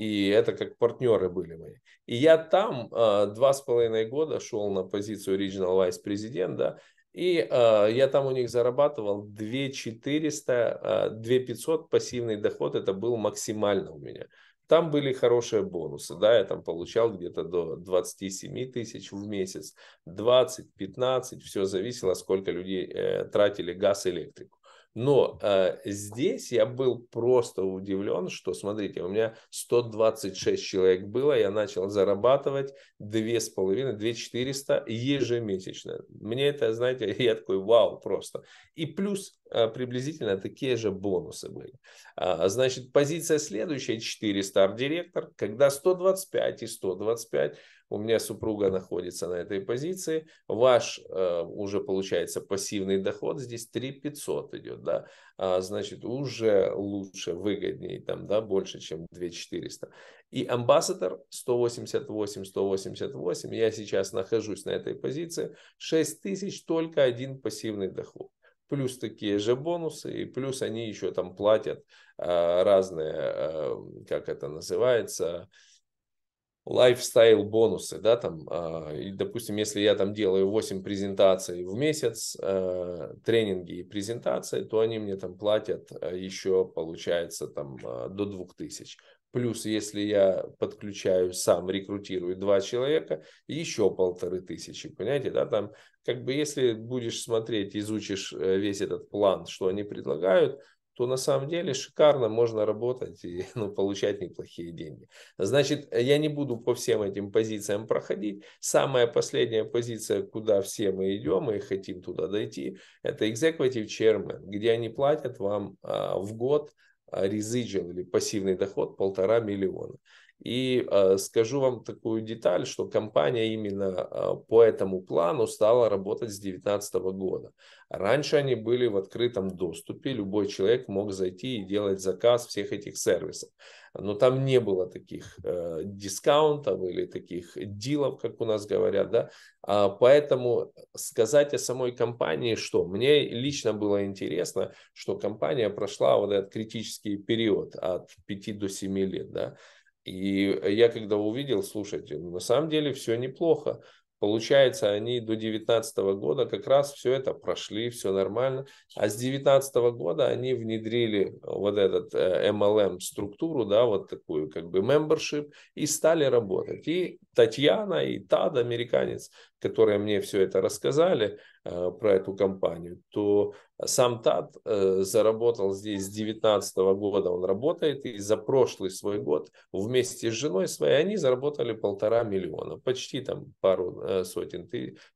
И это как партнеры были мои. И я там а, два с половиной года шел на позицию Regional Vice президента, и э, я там у них зарабатывал 2400, э, 2500 пассивный доход, это был максимально у меня. Там были хорошие бонусы, да, я там получал где-то до 27 тысяч в месяц, 20, 15, все зависело, сколько людей э, тратили газ, и электрику. Но э, здесь я был просто удивлен, что, смотрите, у меня 126 человек было, я начал зарабатывать 2,5, 2,400 ежемесячно. Мне это, знаете, я такой вау просто. И плюс э, приблизительно такие же бонусы были. А, значит, позиция следующая, 4 стар-директор, когда 125 и 125, у меня супруга находится на этой позиции, ваш э, уже получается пассивный доход, здесь 3 500 идет, да, а, значит, уже лучше, выгоднее, там, да, больше, чем 2 400. И амбассадор 188, 188, я сейчас нахожусь на этой позиции, 6 тысяч, только один пассивный доход плюс такие же бонусы, и плюс они еще там платят а, разные, а, как это называется, лайфстайл бонусы, да, там, э, и, допустим, если я там делаю 8 презентаций в месяц, э, тренинги и презентации, то они мне там платят э, еще, получается, там э, до 2000. Плюс, если я подключаю сам, рекрутирую два человека, еще полторы тысячи, понимаете, да, там, как бы, если будешь смотреть, изучишь э, весь этот план, что они предлагают, то на самом деле шикарно можно работать и ну, получать неплохие деньги. Значит, я не буду по всем этим позициям проходить. Самая последняя позиция, куда все мы идем и хотим туда дойти, это Executive Chairman, где они платят вам а, в год резиджил а, или пассивный доход полтора миллиона. И э, скажу вам такую деталь, что компания именно э, по этому плану стала работать с 2019 года. Раньше они были в открытом доступе, любой человек мог зайти и делать заказ всех этих сервисов. Но там не было таких э, дискаунтов или таких дилов, как у нас говорят. Да? А, поэтому сказать о самой компании, что мне лично было интересно, что компания прошла вот этот критический период от 5 до 7 лет. Да? И э, я когда увидел, слушайте, ну, на самом деле все неплохо. Получается, они до 2019 года как раз все это прошли, все нормально. А с 2019 года они внедрили вот этот э, MLM-структуру, да, вот такую как бы membership, и стали работать. И Татьяна, и Тад, американец, которые мне все это рассказали э, про эту компанию, то сам ТАТ э, заработал здесь с 2019 года, он работает, и за прошлый свой год вместе с женой своей они заработали полтора миллиона, почти там пару э, сотен,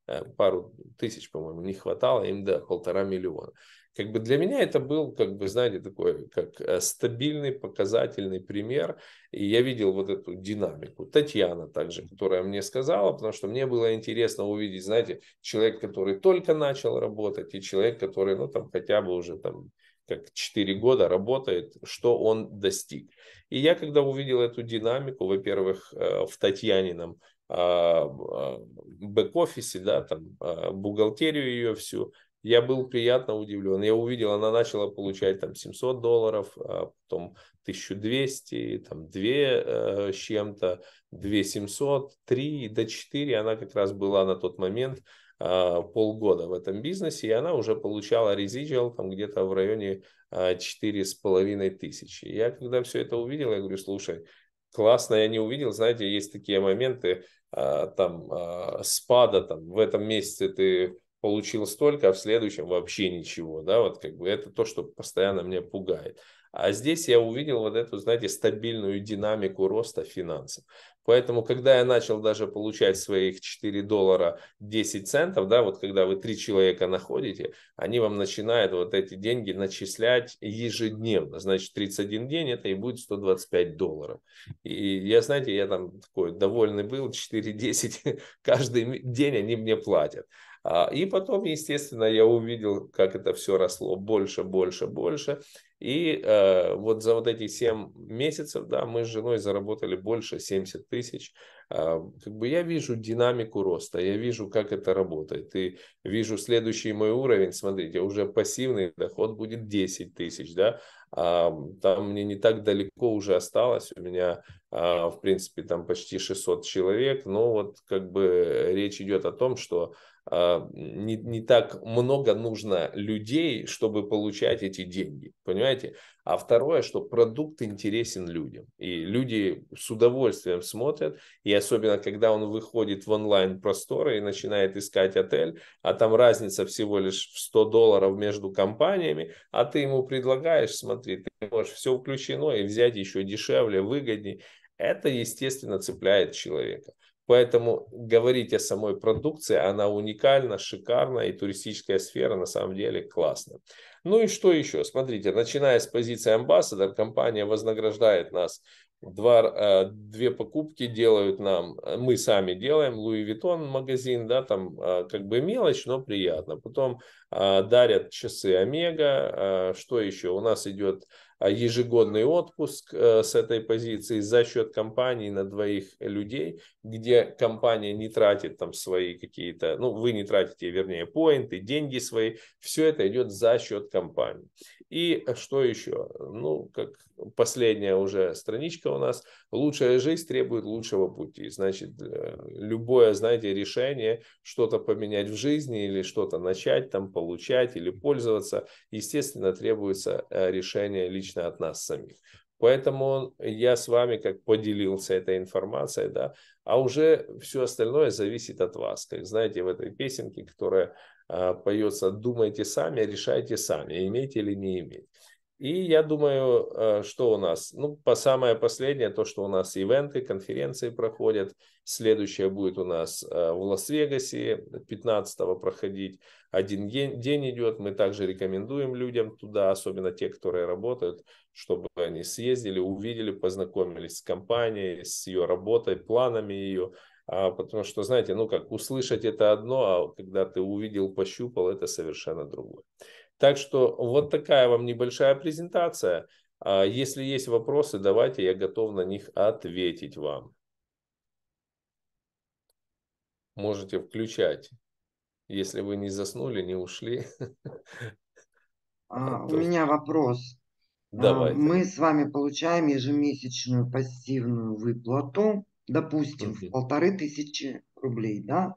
э, пару тысяч, по-моему, не хватало им до полтора миллиона как бы для меня это был, как бы, знаете, такой, как э, стабильный показательный пример. И я видел вот эту динамику. Татьяна также, которая мне сказала, потому что мне было интересно увидеть, знаете, человек, который только начал работать, и человек, который, ну, там, хотя бы уже там как 4 года работает, что он достиг. И я, когда увидел эту динамику, во-первых, э, в Татьянином а, а, бэк-офисе, да, там а, бухгалтерию ее всю, я был приятно удивлен. Я увидел, она начала получать там 700 долларов, а потом 1200, там 2 э, с чем-то, 2700, 3 до 4. Она как раз была на тот момент э, полгода в этом бизнесе, и она уже получала резиджил там где-то в районе а, четыре с половиной тысячи. Я когда все это увидел, я говорю, слушай, классно, я не увидел, знаете, есть такие моменты, э, там, э, спада, там, в этом месяце ты получил столько, а в следующем вообще ничего, да, вот как бы это то, что постоянно меня пугает. А здесь я увидел вот эту, знаете, стабильную динамику роста финансов. Поэтому, когда я начал даже получать своих 4 доллара 10 центов, да, вот когда вы три человека находите, они вам начинают вот эти деньги начислять ежедневно. Значит, 31 день это и будет 125 долларов. И я, знаете, я там такой довольный был, 4-10, каждый день они мне платят. А, и потом, естественно, я увидел, как это все росло больше, больше, больше. И э, вот за вот эти 7 месяцев, да, мы с женой заработали больше 70 тысяч. А, как бы я вижу динамику роста, я вижу, как это работает. И вижу следующий мой уровень, смотрите, уже пассивный доход будет 10 тысяч, да. А, там мне не так далеко уже осталось, у меня, в принципе, там почти 600 человек. Но вот как бы э, речь идет о том, что а, не, не так много нужно людей, чтобы получать эти деньги, понимаете? А второе, что продукт интересен людям, и люди с удовольствием смотрят, и особенно, когда он выходит в онлайн-просторы и начинает искать отель, а там разница всего лишь в 100 долларов между компаниями, а ты ему предлагаешь, смотри, ты можешь все включено и взять еще дешевле, выгоднее, это, естественно, цепляет человека. Поэтому говорить о самой продукции, она уникальна, шикарна, и туристическая сфера на самом деле классная. Ну и что еще? Смотрите, начиная с позиции амбассадор, компания вознаграждает нас. Два, э, две покупки делают нам, э, мы сами делаем, Луи Витон магазин, да, там э, как бы мелочь, но приятно. Потом дарят часы Омега, что еще? У нас идет а, ежегодный отпуск э, с этой позиции за счет компании на двоих людей, где компания не тратит там свои какие-то, ну, вы не тратите, вернее, поинты, деньги свои, все это идет за счет компании. И э, что еще? Ну, как последняя уже страничка у нас, лучшая жизнь требует лучшего пути. Значит, э, любое, знаете, решение что-то поменять в жизни или что-то начать там получать или пользоваться, естественно, требуется решение личного лично от нас самих. Поэтому я с вами как поделился этой информацией, да, а уже все остальное зависит от вас. Как знаете, в этой песенке, которая э, а, поется, думайте сами, решайте сами, имейте или не иметь. И я думаю, э, что у нас? Ну, по самое последнее, то, что у нас ивенты, конференции проходят. Следующее будет у нас э, в Лас-Вегасе 15-го проходить. Один день, день идет. Мы также рекомендуем людям туда, особенно те, которые работают, чтобы они съездили, увидели, познакомились с компанией, с ее работой, планами ее. А, потому что, знаете, ну как, услышать это одно, а когда ты увидел, пощупал, это совершенно другое. Так что вот такая вам небольшая презентация. А если есть вопросы, давайте, я готов на них ответить вам. Можете включать, если вы не заснули, не ушли. А, у меня вопрос. А, давайте. Мы с вами получаем ежемесячную пассивную выплату, допустим, угу. в полторы тысячи рублей, да,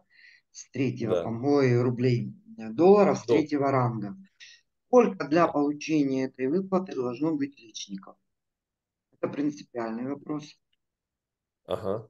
с третьего, да. по-моему, рублей, э, долларов с третьего ранга. Сколько для получения этой выплаты должно быть личников? Это принципиальный вопрос. Ага.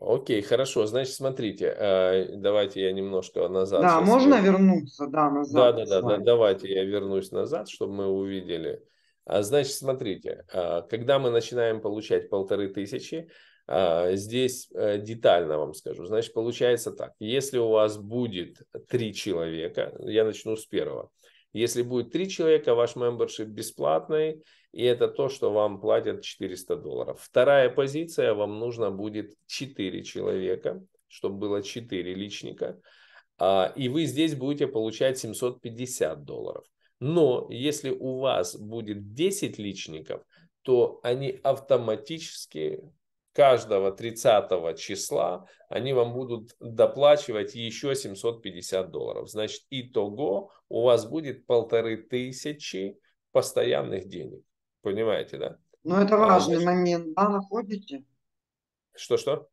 Окей, хорошо. Значит, смотрите, э, давайте я немножко назад. Да, можно я... вернуться, да, назад. Да, да, да, да, давайте я вернусь назад, чтобы мы увидели. А, значит, смотрите, э, когда мы начинаем получать полторы тысячи, э, здесь детально вам скажу. Значит, получается так. Если у вас будет три человека, я начну с первого. Если будет три человека, ваш мембершип бесплатный, и это то, что вам платят 400 долларов. Вторая позиция, вам нужно будет 4 человека, чтобы было 4 личника, а, и вы здесь будете получать 750 долларов. Но если у вас будет 10 личников, то они автоматически каждого 30 числа они вам будут доплачивать еще 750 долларов. Значит, итого у вас будет полторы тысячи постоянных денег. Понимаете, да? Ну, это а, важный а, момент, да, находите? Что-что?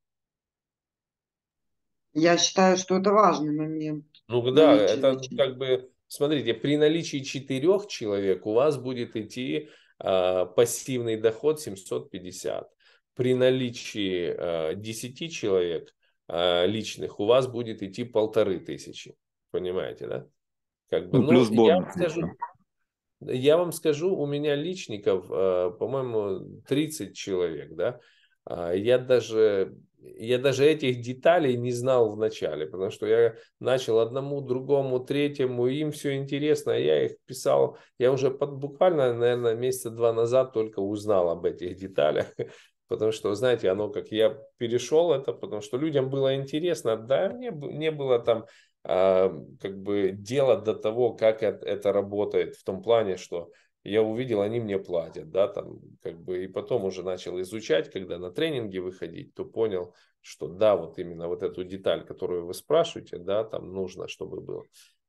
Я считаю, что это важный момент. Ну да, наличие это наличие. как бы, смотрите, при наличии четырех человек у вас будет идти э, пассивный доход 750 при наличии 10 э, человек э, личных у вас будет идти полторы тысячи. Понимаете, да? Как бы, ну, ну плюс я бонус. Вам скажу, я вам скажу, у меня личников, э, по-моему, 30 человек, да? А я даже, я даже этих деталей не знал в начале, потому что я начал одному, другому, третьему, им все интересно, а я их писал, я уже под, буквально, наверное, месяца два назад только узнал об этих деталях, Потому что, знаете, оно как я перешел это, потому что людям было интересно, да, мне не было там а, как бы дела до того, как это, это работает, в том плане, что я увидел, они мне платят, да, там, как бы, и потом уже начал изучать, когда на тренинги выходить, то понял, что да, вот именно вот эту деталь, которую вы спрашиваете, да, там нужно, чтобы было.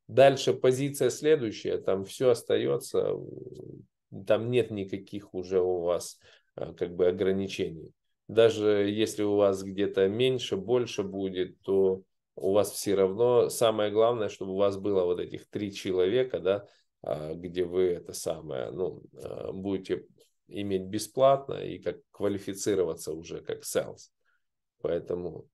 Дальше позиция следующая, там все остается, там нет никаких уже у вас Э, как бы ограничений. Даже если у вас где-то меньше, больше будет, то у вас все равно самое главное, чтобы у вас было вот этих три человека, да, а, где вы это самое, ну, э, будете иметь бесплатно и как квалифицироваться уже как sales. Поэтому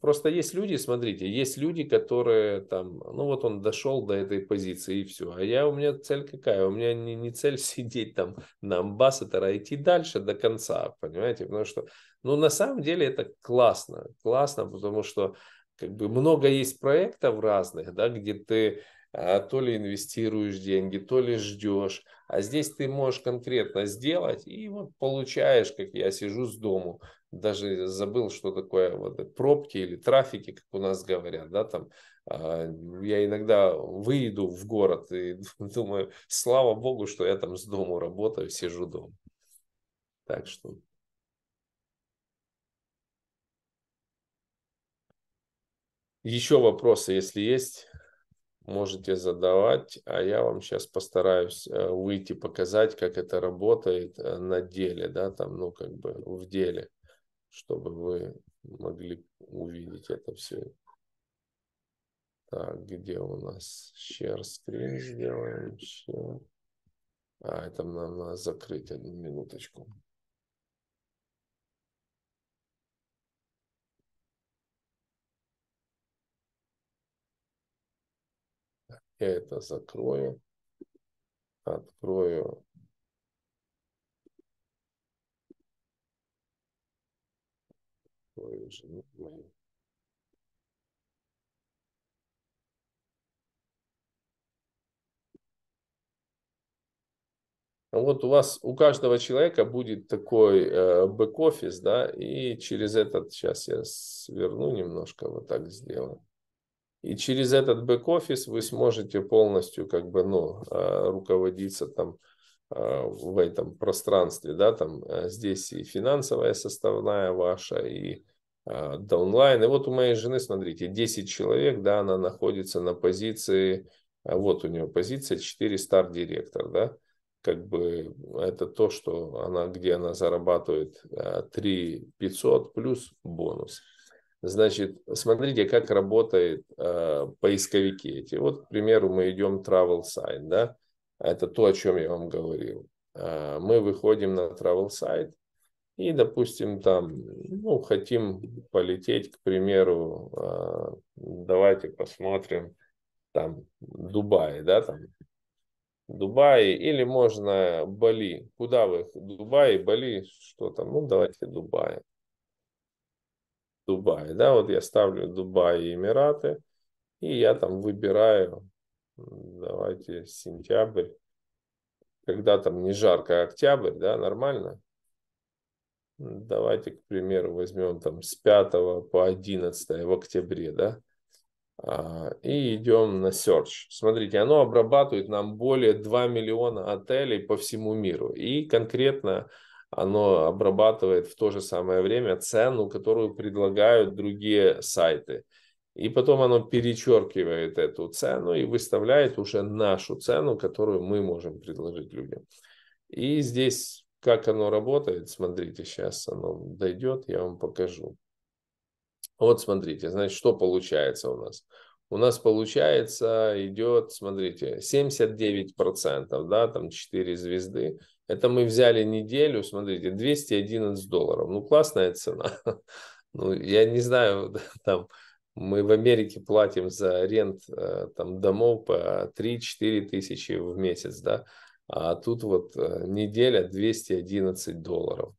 просто есть люди, смотрите, есть люди, которые там, ну вот он дошел до этой позиции и все. А я, у меня цель какая? У меня не, не цель сидеть там на амбассадора, а идти дальше до конца, понимаете? Потому что, ну на самом деле это классно, классно, потому что как бы много есть проектов разных, да, где ты а, то ли инвестируешь деньги, то ли ждешь, а здесь ты можешь конкретно сделать и вот получаешь, как я сижу с дому, даже забыл, что такое вот пробки или трафики, как у нас говорят, да, там, а, я иногда выйду в город и думаю, слава богу, что я там с дому работаю, сижу дома. Так что... Еще вопросы, если есть, можете задавать, а я вам сейчас постараюсь э, выйти, показать, как это работает э, на деле, да, там, ну, как бы в деле чтобы вы могли увидеть это все. Так, где у нас? Share screen сделаем. Share. А, это нам надо закрыть одну минуточку. Я это закрою. Открою твою жену мою. А вот у вас, у каждого человека будет такой э, бэк-офис, да, и через этот, сейчас я сверну немножко, вот так сделаю. И через этот бэк-офис вы сможете полностью, как бы, ну, э, руководиться там а, в этом пространстве, да, там а, здесь и финансовая составная ваша, и а, онлайн. И вот у моей жены, смотрите, 10 человек, да, она находится на позиции, вот у нее позиция 4 стар-директор, да, как бы это то, что она, где она зарабатывает 3 500 плюс бонус. Значит, смотрите, как работают э, поисковики эти. Вот, к примеру, мы идем travel сайт, да, это то, о чем я вам говорил. Э, мы выходим на travel сайт и, допустим, там, ну, хотим полететь, к примеру, э, давайте посмотрим, там, Дубай, да, там, Дубай или можно Бали. Куда вы? Дубай, Бали, что там? Ну, давайте Дубай. Дубай, да, вот я ставлю Дубай и Эмираты, и я там выбираю Давайте сентябрь. Когда там не жарко, а октябрь, да, нормально? Давайте, к примеру, возьмем там с 5 по 11 в октябре, да? А, и идем на search. Смотрите, оно обрабатывает нам более 2 миллиона отелей по всему миру. И конкретно оно обрабатывает в то же самое время цену, которую предлагают другие сайты. И потом оно перечеркивает эту цену и выставляет уже нашу цену, которую мы можем предложить людям. И здесь, как оно работает, смотрите, сейчас оно дойдет, я вам покажу. Вот смотрите, значит, что получается у нас? У нас получается идет, смотрите, 79%, да, там 4 звезды. Это мы взяли неделю, смотрите, 211 долларов. Ну, классная цена. Ну, я не знаю, там, мы в Америке платим за аренд э, там, домов по 3-4 тысячи в месяц, да, а тут вот э, неделя 211 долларов,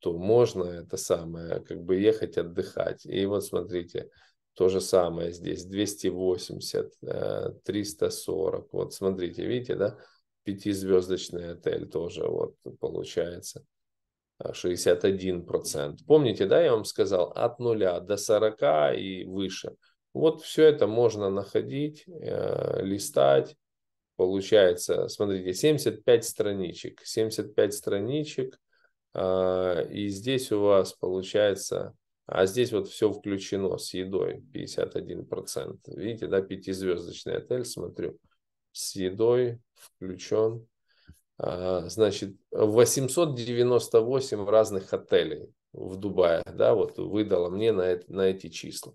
то можно это самое, как бы ехать отдыхать. И вот смотрите, то же самое здесь, 280, 340, э, вот смотрите, видите, да, пятизвездочный отель тоже вот получается. 61%. Э, Помните, да, я вам сказал, от 0 до 40 и выше. Вот все это можно находить, э, листать. Получается, смотрите, 75 страничек. 75 страничек. Э, и здесь у вас получается, а здесь вот все включено с едой, 51%. Видите, да, пятизвездочный отель, смотрю, с едой включен а, значит, 898 разных отелей в Дубае, да, вот выдала мне на, на эти числа.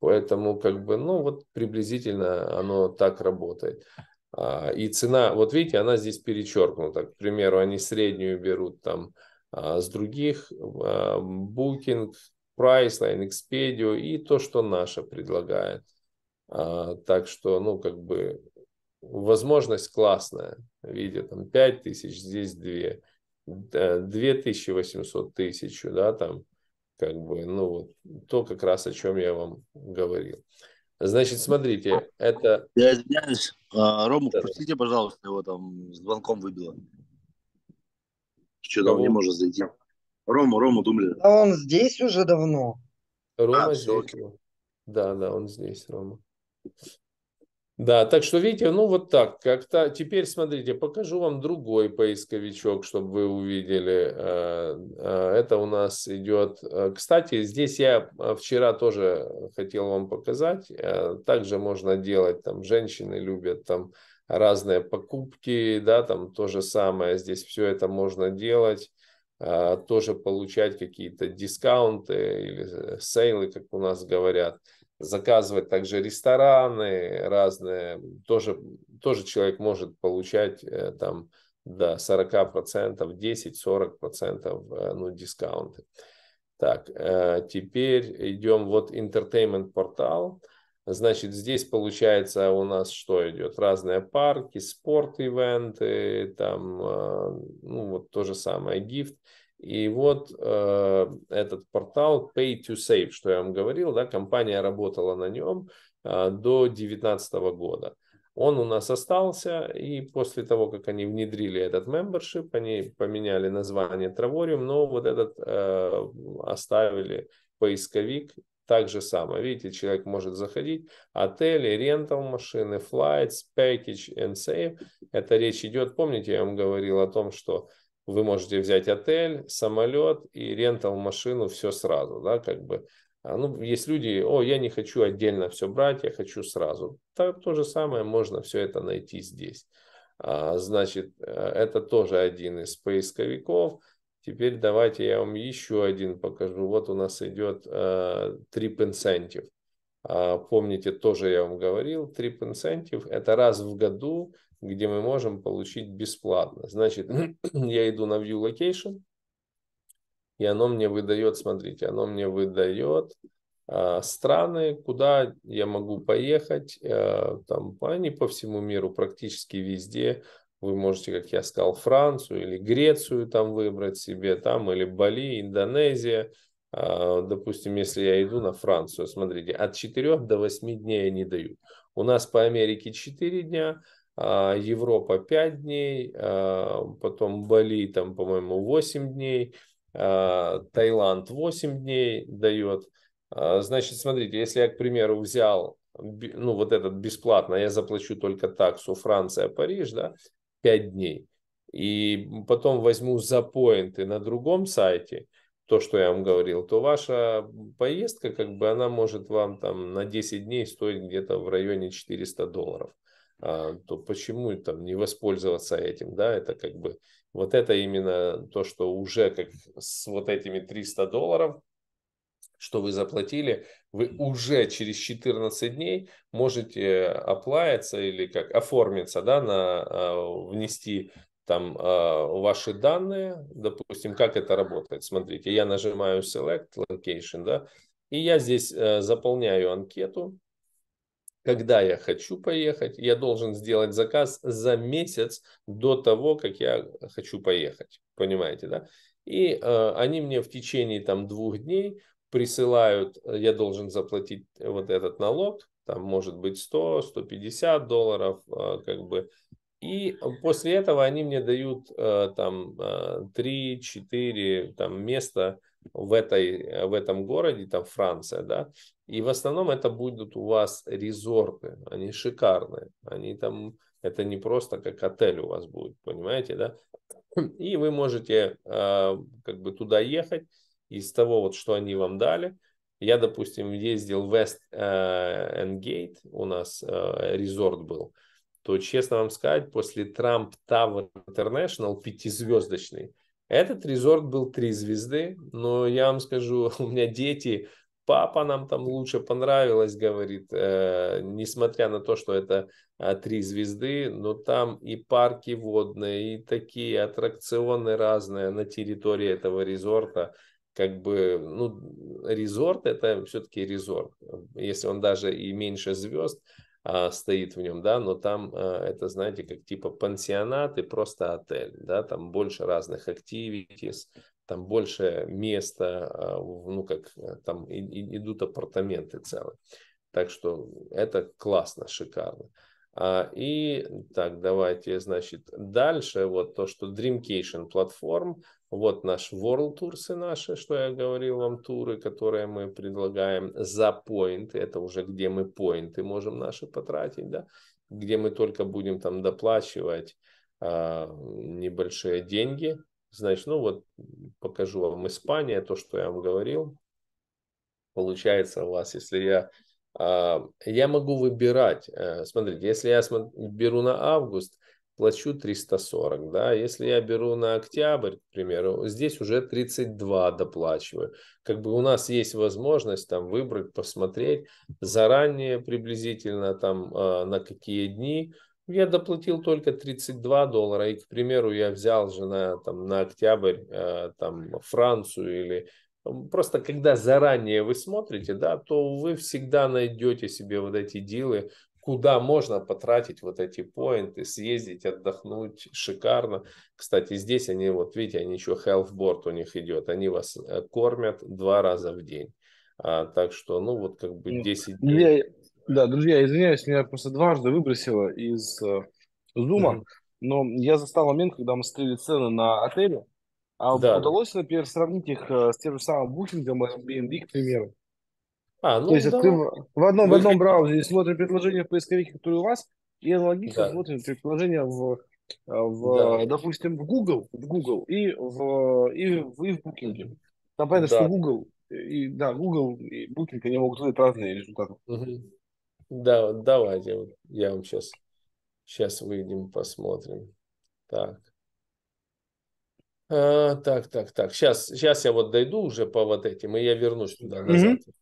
Поэтому, как бы, ну, вот приблизительно оно так работает. А, и цена, вот видите, она здесь перечеркнута. К примеру, они среднюю берут там а, с других, Booking, Priceline, Expedia и то, что наша предлагает. Так что, ну, как бы, возможность классная в виде там 5 тысяч, здесь 2, 2800 тысяч, да, там, как бы, ну, вот то как раз, о чем я вам говорил. Значит, смотрите, это... Я извиняюсь, а, Рому, да. простите, пожалуйста, его там звонком выбило. Что-то он не может зайти. Рому, Рому думали? А он здесь уже давно. Рома а, здесь. Все, да, да, он здесь, Рома. Да, так что видите, ну вот так как-то. Теперь смотрите, покажу вам другой поисковичок, чтобы вы увидели. Э, э, это у нас идет. Э, кстати, здесь я вчера тоже хотел вам показать. Также можно делать, там женщины любят там разные покупки, да, там то же самое. Здесь все это можно делать тоже получать какие-то дискаунты или сейлы, как у нас говорят заказывать также рестораны разные, тоже, тоже человек может получать э, там до 40%, 10-40% э, ну, дискаунты. Так, э, теперь идем вот entertainment портал. Значит, здесь получается у нас что идет? Разные парки, спорт-ивенты, там, ну, вот то же самое, гифт. И вот э, этот портал Pay to Save, что я вам говорил, да, компания работала на нем э, до 2019 года. Он у нас остался, и после того, как они внедрили этот мембершип, они поменяли название Травориум, но вот этот э, оставили поисковик так же самое. Видите, человек может заходить, отели, рентал машины, flights, package and save. Это речь идет, помните, я вам говорил о том, что вы можете взять отель, самолет и рентал машину, все сразу, да, как бы. А, ну, есть люди, о, я не хочу отдельно все брать, я хочу сразу. Так, то же самое можно все это найти здесь. А, значит, э, это тоже один из поисковиков. Теперь давайте я вам еще один покажу. Вот у нас идет э, Trip Incentive. Э, помните, тоже я вам говорил, Trip Incentive – это раз в году – где мы можем получить бесплатно. Значит, я иду на View Location, и оно мне выдает, смотрите, оно мне выдает э, страны, куда я могу поехать. Э, там они по всему миру, практически везде. Вы можете, как я сказал, Францию или Грецию там выбрать себе, там или Бали, Индонезия. Э, допустим, если я иду на Францию, смотрите, от 4 до 8 дней они дают. У нас по Америке 4 дня, а, Европа 5 дней, а, потом Бали, там, по-моему, 8 дней, а, Таиланд 8 дней дает. Значит, смотрите, если я, к примеру, взял, ну, вот этот бесплатно, я заплачу только таксу Франция-Париж, да, 5 дней, и потом возьму за поинты на другом сайте, то, что я вам говорил, то ваша поездка, как бы, она может вам там на 10 дней стоить где-то в районе 400 долларов. А, то почему там не воспользоваться этим, да, это как бы вот это именно то, что уже как с вот этими 300 долларов, что вы заплатили, вы уже через 14 дней можете оплавиться или как оформиться, да, на а, внести там а, ваши данные, допустим, как это работает. Смотрите, я нажимаю Select Location, да, и я здесь э, заполняю анкету, когда я хочу поехать, я должен сделать заказ за месяц до того, как я хочу поехать. Понимаете, да? И э, они мне в течение там двух дней присылают, э, я должен заплатить э, вот этот налог, там может быть 100, 150 долларов, э, как бы. И э, после этого они мне дают э, там э, 3-4 там места в, этой, э, в этом городе, там Франция, да, и в основном это будут у вас резорты, они шикарные, они там, это не просто как отель у вас будет, понимаете, да, и вы можете э, как бы туда ехать из того, вот, что они вам дали, я, допустим, ездил в West Энгейт, у нас э, резорт был, то, честно вам сказать, после Trump Tower International пятизвездочный, этот резорт был три звезды, но я вам скажу, у меня дети, папа нам там лучше понравилось, говорит, э, несмотря на то, что это э, три звезды, но там и парки водные, и такие аттракционы разные на территории этого резорта как бы, ну, резорт это все-таки резорт. Если он даже и меньше звезд, а, стоит в нем, да, но там а, это, знаете, как типа пансионат и просто отель, да, там больше разных activities, там больше места, а, ну, как э, там и, и идут апартаменты целые. Так что это классно, шикарно. А, и так, давайте, значит, дальше вот то, что Dreamcation платформ – вот наш World Tours и наши, что я говорил вам, туры, которые мы предлагаем за поинты. Это уже где мы поинты можем наши потратить, да? где мы только будем там доплачивать а, небольшие деньги. Значит, ну вот покажу вам Испания, то, что я вам говорил. Получается у вас, если я... А, я могу выбирать. Э, смотрите, если я беру на август, плачу 340, да, если я беру на октябрь, к примеру, здесь уже 32 доплачиваю. Как бы у нас есть возможность там выбрать, посмотреть заранее приблизительно там а, на какие дни. Я доплатил только 32 доллара, и, к примеру, я взял же на, там, на октябрь а, там, Францию или Просто когда заранее вы смотрите, да, то вы всегда найдете себе вот эти дилы, куда можно потратить вот эти поинты, съездить, отдохнуть, шикарно. Кстати, здесь они, вот видите, они еще health board у них идет, они вас э, кормят два раза в день. А, так что, ну вот как бы 10 дней. Я, да, друзья, извиняюсь, меня просто дважды выбросило из э, Зума, mm-hmm. но я застал момент, когда мы смотрели цены на отели, а да. удалось, например, сравнить их э, с тем же самым букингом Airbnb, к примеру? А, ну, То есть да. ты в одном, в одном браузере смотрим предложение в поисковике, которое у вас, и аналогично да. смотрим предложение в, э, в да. допустим, в Google, в Google и в, и, в, и в Booking. Там понятно, да. что Google и, да, Google и Booking, они могут выдать разные результаты. Да, давайте, я вам сейчас, сейчас выйдем, посмотрим. Так. А, так, так, так. Сейчас, сейчас я вот дойду уже по вот этим, и я вернусь туда назад. Угу.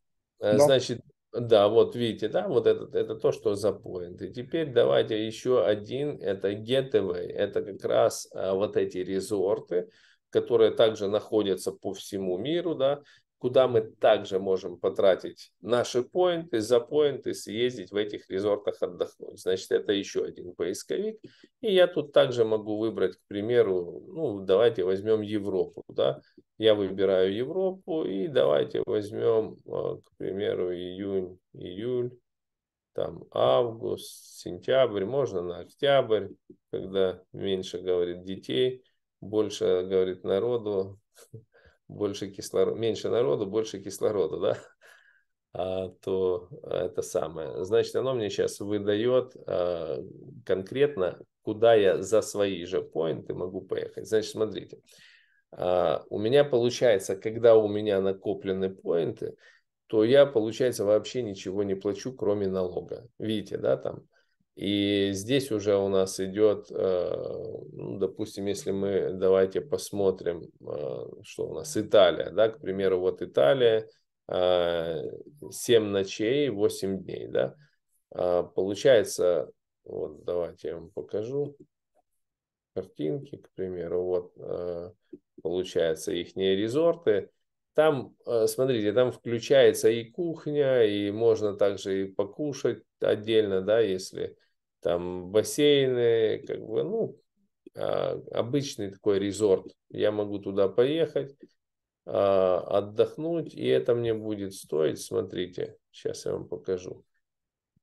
Но... Э, значит, да, вот видите, да, вот этот это то, что за point. И теперь давайте еще один, это getaway, это как раз а, вот эти резорты, которые также находятся по всему миру, да, куда мы также можем потратить наши поинты, за поинты съездить в этих резортах отдохнуть. Значит, это еще один поисковик. И я тут также могу выбрать, к примеру, ну, давайте возьмем Европу, да. Я выбираю Европу и давайте возьмем, э, к примеру, июнь, июль, там август, сентябрь, можно на октябрь, когда меньше, говорит, детей, больше, говорит, народу, больше кислорода, меньше народу, больше кислорода, да, а, то это самое. Значит, оно мне сейчас выдает а, конкретно, куда я за свои же поинты могу поехать. Значит, смотрите, а, у меня получается, когда у меня накоплены поинты, то я, получается, вообще ничего не плачу, кроме налога. Видите, да, там и здесь уже у нас идет, э, ну, допустим, если мы давайте посмотрим, э, что у нас Италия, да, к примеру, вот Италия, 7 э, ночей, 8 дней, да, а, получается, вот давайте я вам покажу картинки, к примеру, вот получается их резорты, там, смотрите, там включается и кухня, и можно также и покушать отдельно, да, если там бассейны, как бы, ну, а, обычный такой резорт. Я могу туда поехать, а, отдохнуть, и это мне будет стоить, смотрите, сейчас я вам покажу.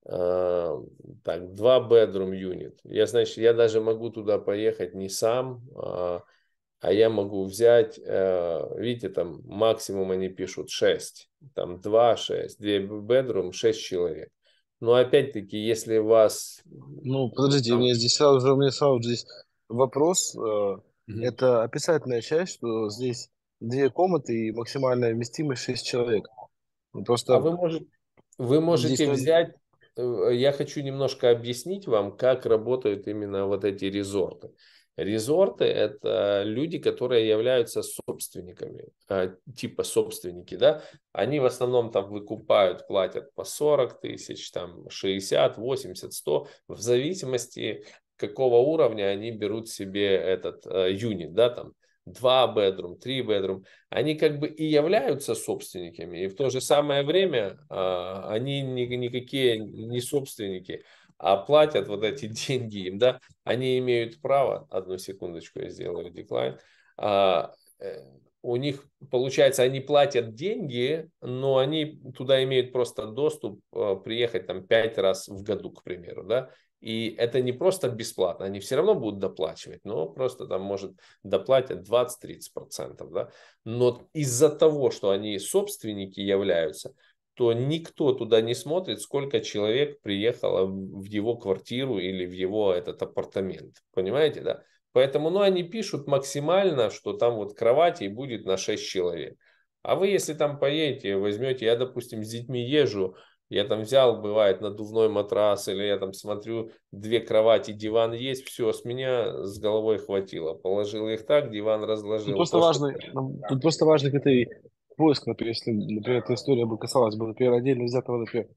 А, так, два bedroom unit. Я, значит, я даже могу туда поехать не сам, а я могу взять, видите, там максимум они пишут 6, там 2, 6, 2 bedroom, 6 человек. Но опять-таки, если вас... Ну, подождите, там... у меня здесь сразу же, у меня сразу здесь вопрос. mm-hmm. Это описательная часть, что здесь две комнаты и максимальная вместимость 6 человек. Ну, просто... А вы, может... вы можете здесь... взять... Э, я хочу немножко объяснить вам, как работают именно вот эти резорты. Резорты – это люди, которые являются собственниками, а, типа собственники, да. Они в основном там выкупают, платят по 40 тысяч, там 60, 80, 100, в зависимости какого уровня они берут себе этот э, юнит, да, там 2 bedroom, 3 bedroom, они как бы и являются собственниками, и в то же самое время а, они никакие не собственники, а платят вот эти деньги им, да, они имеют право, одну секундочку я сделаю деклайн, а, э, у них, получается, они платят деньги, но они туда имеют просто доступ а, приехать там пять раз в году, к примеру, да, и это не просто бесплатно, они все равно будут доплачивать, но просто там, может, доплатят 20-30%, да, но из-за того, что они собственники являются, то никто туда не смотрит, сколько человек приехало в его квартиру или в его этот апартамент. Понимаете, да? Поэтому, ну, они пишут максимально, что там вот кровати будет на 6 человек. А вы, если там поедете, возьмете, я, допустим, с детьми езжу, я там взял, бывает, надувной матрас, или я там смотрю, две кровати, диван есть, все, с меня с головой хватило. Положил их так, диван ну, разложил. Ну, тут просто, важно, тут просто важно критерий поиск, например, если, например, эта история бы касалась бы, например, отдельно взятого, например,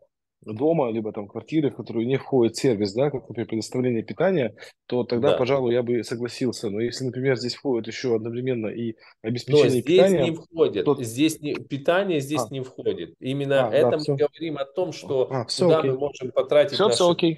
дома, либо там квартиры, в которую не входит сервис, да, как, например, предоставление питания, то тогда, да. пожалуй, я бы согласился. Но если, например, здесь входит еще одновременно и обеспечение Но здесь питания... не входит. То... Здесь не... питание здесь а. не входит. Именно а, это да, мы все. говорим о том, что а, все куда окей. мы можем потратить все, наши все окей.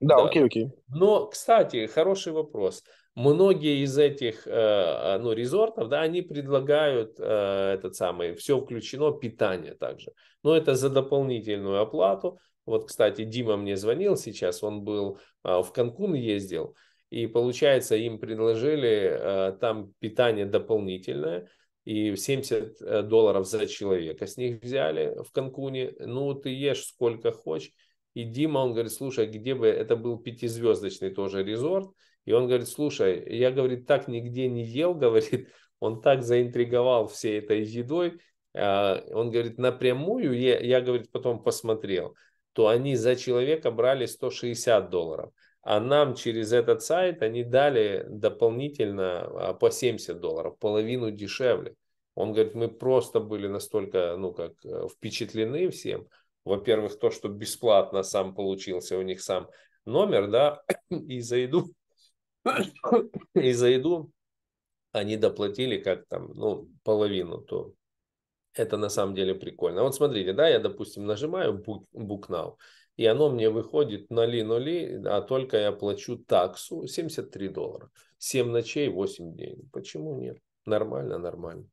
Да, да, окей, окей. Но, кстати, хороший вопрос многие из этих э, а, ну, резортов, да, они предлагают э, этот самый, все включено, питание также. Но это за дополнительную оплату. Вот, кстати, Дима мне звонил сейчас, он был э, в Канкун ездил, и получается им предложили э, там питание дополнительное, и 70 э, долларов за человека с них взяли в Канкуне. Ну, ты ешь сколько хочешь. И Дима, он говорит, слушай, где бы, это был пятизвездочный тоже резорт, и он говорит, слушай, я, говорит, так нигде не ел, говорит, он так заинтриговал всей этой едой, а, он говорит, напрямую, я, я, говорит, потом посмотрел, то они за человека брали 160 долларов, а нам через этот сайт они дали дополнительно а, по 70 долларов, половину дешевле. Он говорит, мы просто были настолько, ну, как э, впечатлены всем. Во-первых, то, что бесплатно сам получился у них сам номер, да, и за еду и за еду они доплатили как там, ну, половину, то это на самом деле прикольно. Вот смотрите, да, я, допустим, нажимаю book, book Now, и оно мне выходит 0,0, а только я плачу таксу 73 доллара. 7 ночей, 8 дней. Почему нет? Нормально, нормально.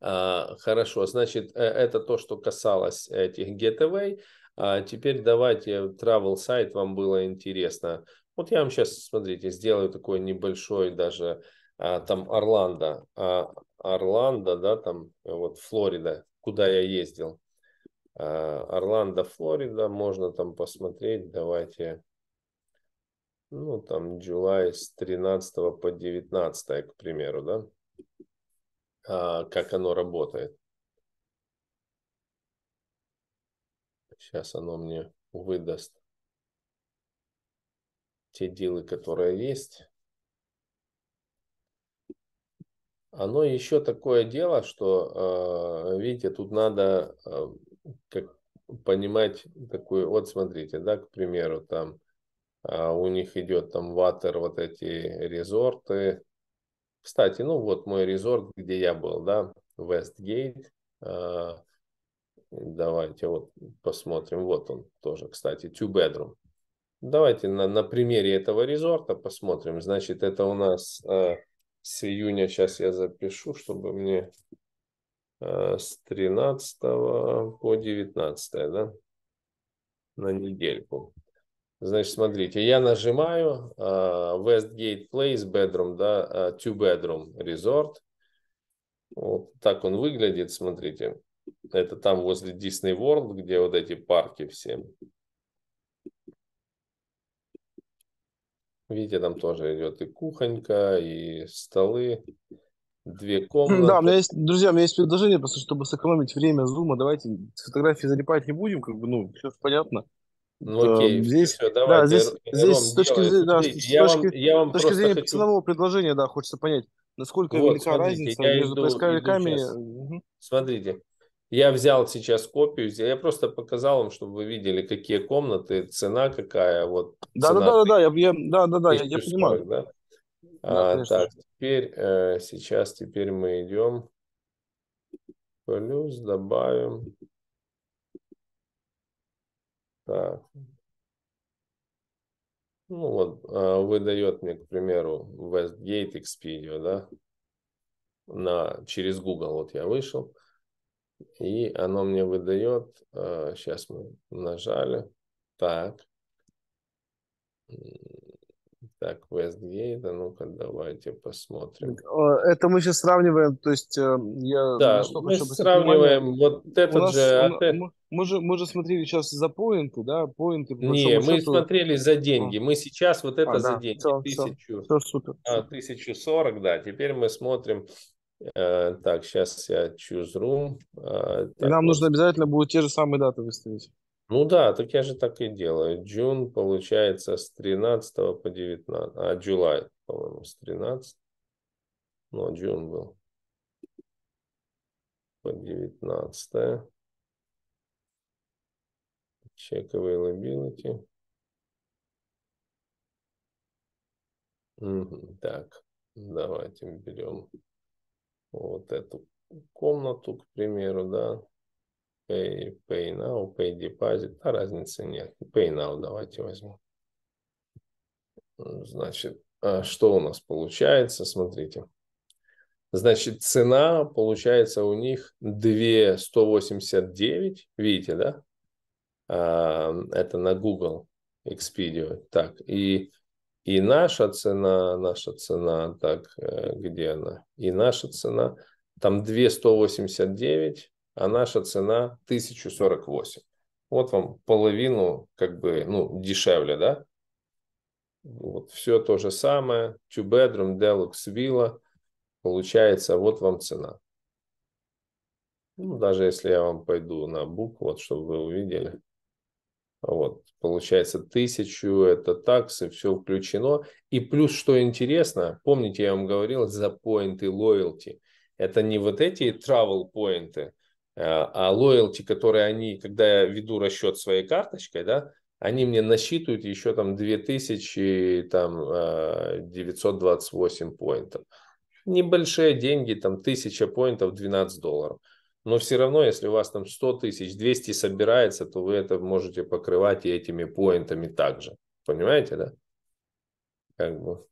А, хорошо, значит, э, это то, что касалось этих getaway. А теперь давайте э, travel сайт вам было интересно. Вот я вам сейчас, смотрите, сделаю такой небольшой даже, а, там Орландо, а, Орландо, да, там вот Флорида, куда я ездил. А, Орландо, Флорида, можно там посмотреть, давайте, ну, там, July с 13 по 19, к примеру, да, а, как оно работает. Сейчас оно мне выдаст те дела, которые есть. Оно еще такое дело, что, э, видите, тут надо э, как, понимать такую, вот смотрите, да, к примеру, там э, у них идет там ватер, вот эти резорты. Кстати, ну вот мой резорт, где я был, да, Вестгейт. Давайте вот посмотрим, вот он тоже, кстати, two bedroom. Давайте на, на примере этого резорта посмотрим. Значит, это у нас э, с июня, сейчас я запишу, чтобы мне э, с 13 по 19, да, на недельку. Значит, смотрите, я нажимаю э, Westgate Place Bedroom, да, э, Two Bedroom Resort. Вот так он выглядит, смотрите. Это там возле Disney World, где вот эти парки все. Видите, там тоже идет и кухонька, и столы, две комнаты. Да, у меня есть, друзья, у меня есть предложение, просто чтобы сэкономить время зума, давайте фотографии залипать не будем, как бы, ну, все понятно. Ну окей, здесь, все, давайте. Да, здесь, здесь с точки, зрения, да, с точки, я вам, я вам с точки зрения хочу... ценового предложения, да, хочется понять, насколько вот, велика смотрите, разница между поисковиками. угу. Смотрите, я взял сейчас копию, я просто показал вам, чтобы вы видели, какие комнаты, цена какая. Вот, да, цена да, да, да, я, я, да, да, да, я, я понимаю. Да? Да, а, так, теперь, э, сейчас, теперь мы идем. Плюс добавим. Так. Ну вот, э, выдает мне, к примеру, Westgate Expedia, да, на, через Google, вот я вышел и оно мне выдает, сейчас э, мы нажали, так, так, Westgate, а ну-ка давайте посмотрим. Это мы сейчас сравниваем, то есть э, я... Да, чтобы, мы чтобы сравниваем вот этот нас, же... У, а мы, мы, же... Мы же смотрели сейчас за поинты, да, поинты... Не, мы счету... смотрели за деньги, а. мы сейчас вот это а, за да, деньги, все, тысячу, все, все, супер. 1040, а, да, теперь мы смотрим Э, так, сейчас я choose room. Э, так, и нам вот. нужно обязательно будет те же самые даты выставить. Ну да, так я же так и делаю. Джун получается с 13 по 19. А, July, по-моему, с 13. Ну, Джун был. По 19. Check availability. Угу, так, давайте берем вот эту комнату, к примеру, да, pay, pay now, pay deposit, а разницы нет. Pay now давайте возьмем. Значит, а что у нас получается, смотрите. Значит, цена получается у них 2189, видите, да? А, это на Google Expedia. Так, и и наша цена, наша цена, так, э, где она? И наша цена, там 2189, а наша цена 1048. Вот вам половину, как бы, ну, дешевле, да? Вот все то же самое. Two bedroom, deluxe villa. Получается, вот вам цена. Ну, даже если я вам пойду на бук, вот, чтобы вы увидели. Вот, получается, тысячу это таксы, все включено. И плюс, что интересно, помните, я вам говорил за поинты лоялти? Это не вот эти travel поинты, а, а лоялти, которые они, когда я веду расчет своей карточкой, да, они мне насчитывают еще там 2928 а, поинтов. Небольшие деньги, там 1000 поинтов, 12 долларов – но все равно, если у вас там 100 тысяч, 200 собирается, то вы это можете покрывать и этими поинтами также. Понимаете, да? Как бы.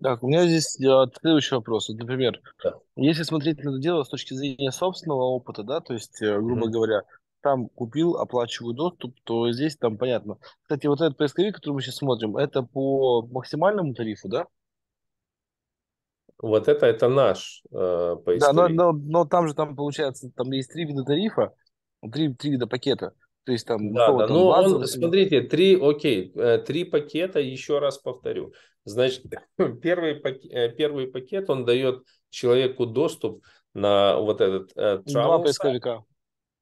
Так, у меня здесь э, следующий вопрос. Вот, например, да. если смотреть на это дело с точки зрения собственного опыта, да, то есть, э, грубо mm-hmm. говоря, там купил, оплачиваю доступ, то здесь там понятно. Кстати, вот этот поисковик, который мы сейчас смотрим, это по максимальному тарифу, да? Вот это, это наш э, по истории. Да, но, но, но там же, там получается, там есть три вида тарифа, три, три вида пакета. То есть там... Да, да, ну он, или... смотрите, три, окей, э, три пакета, еще раз повторю. Значит, первый, пакет, э, первый пакет, он дает человеку доступ на вот этот э, Два поисковика.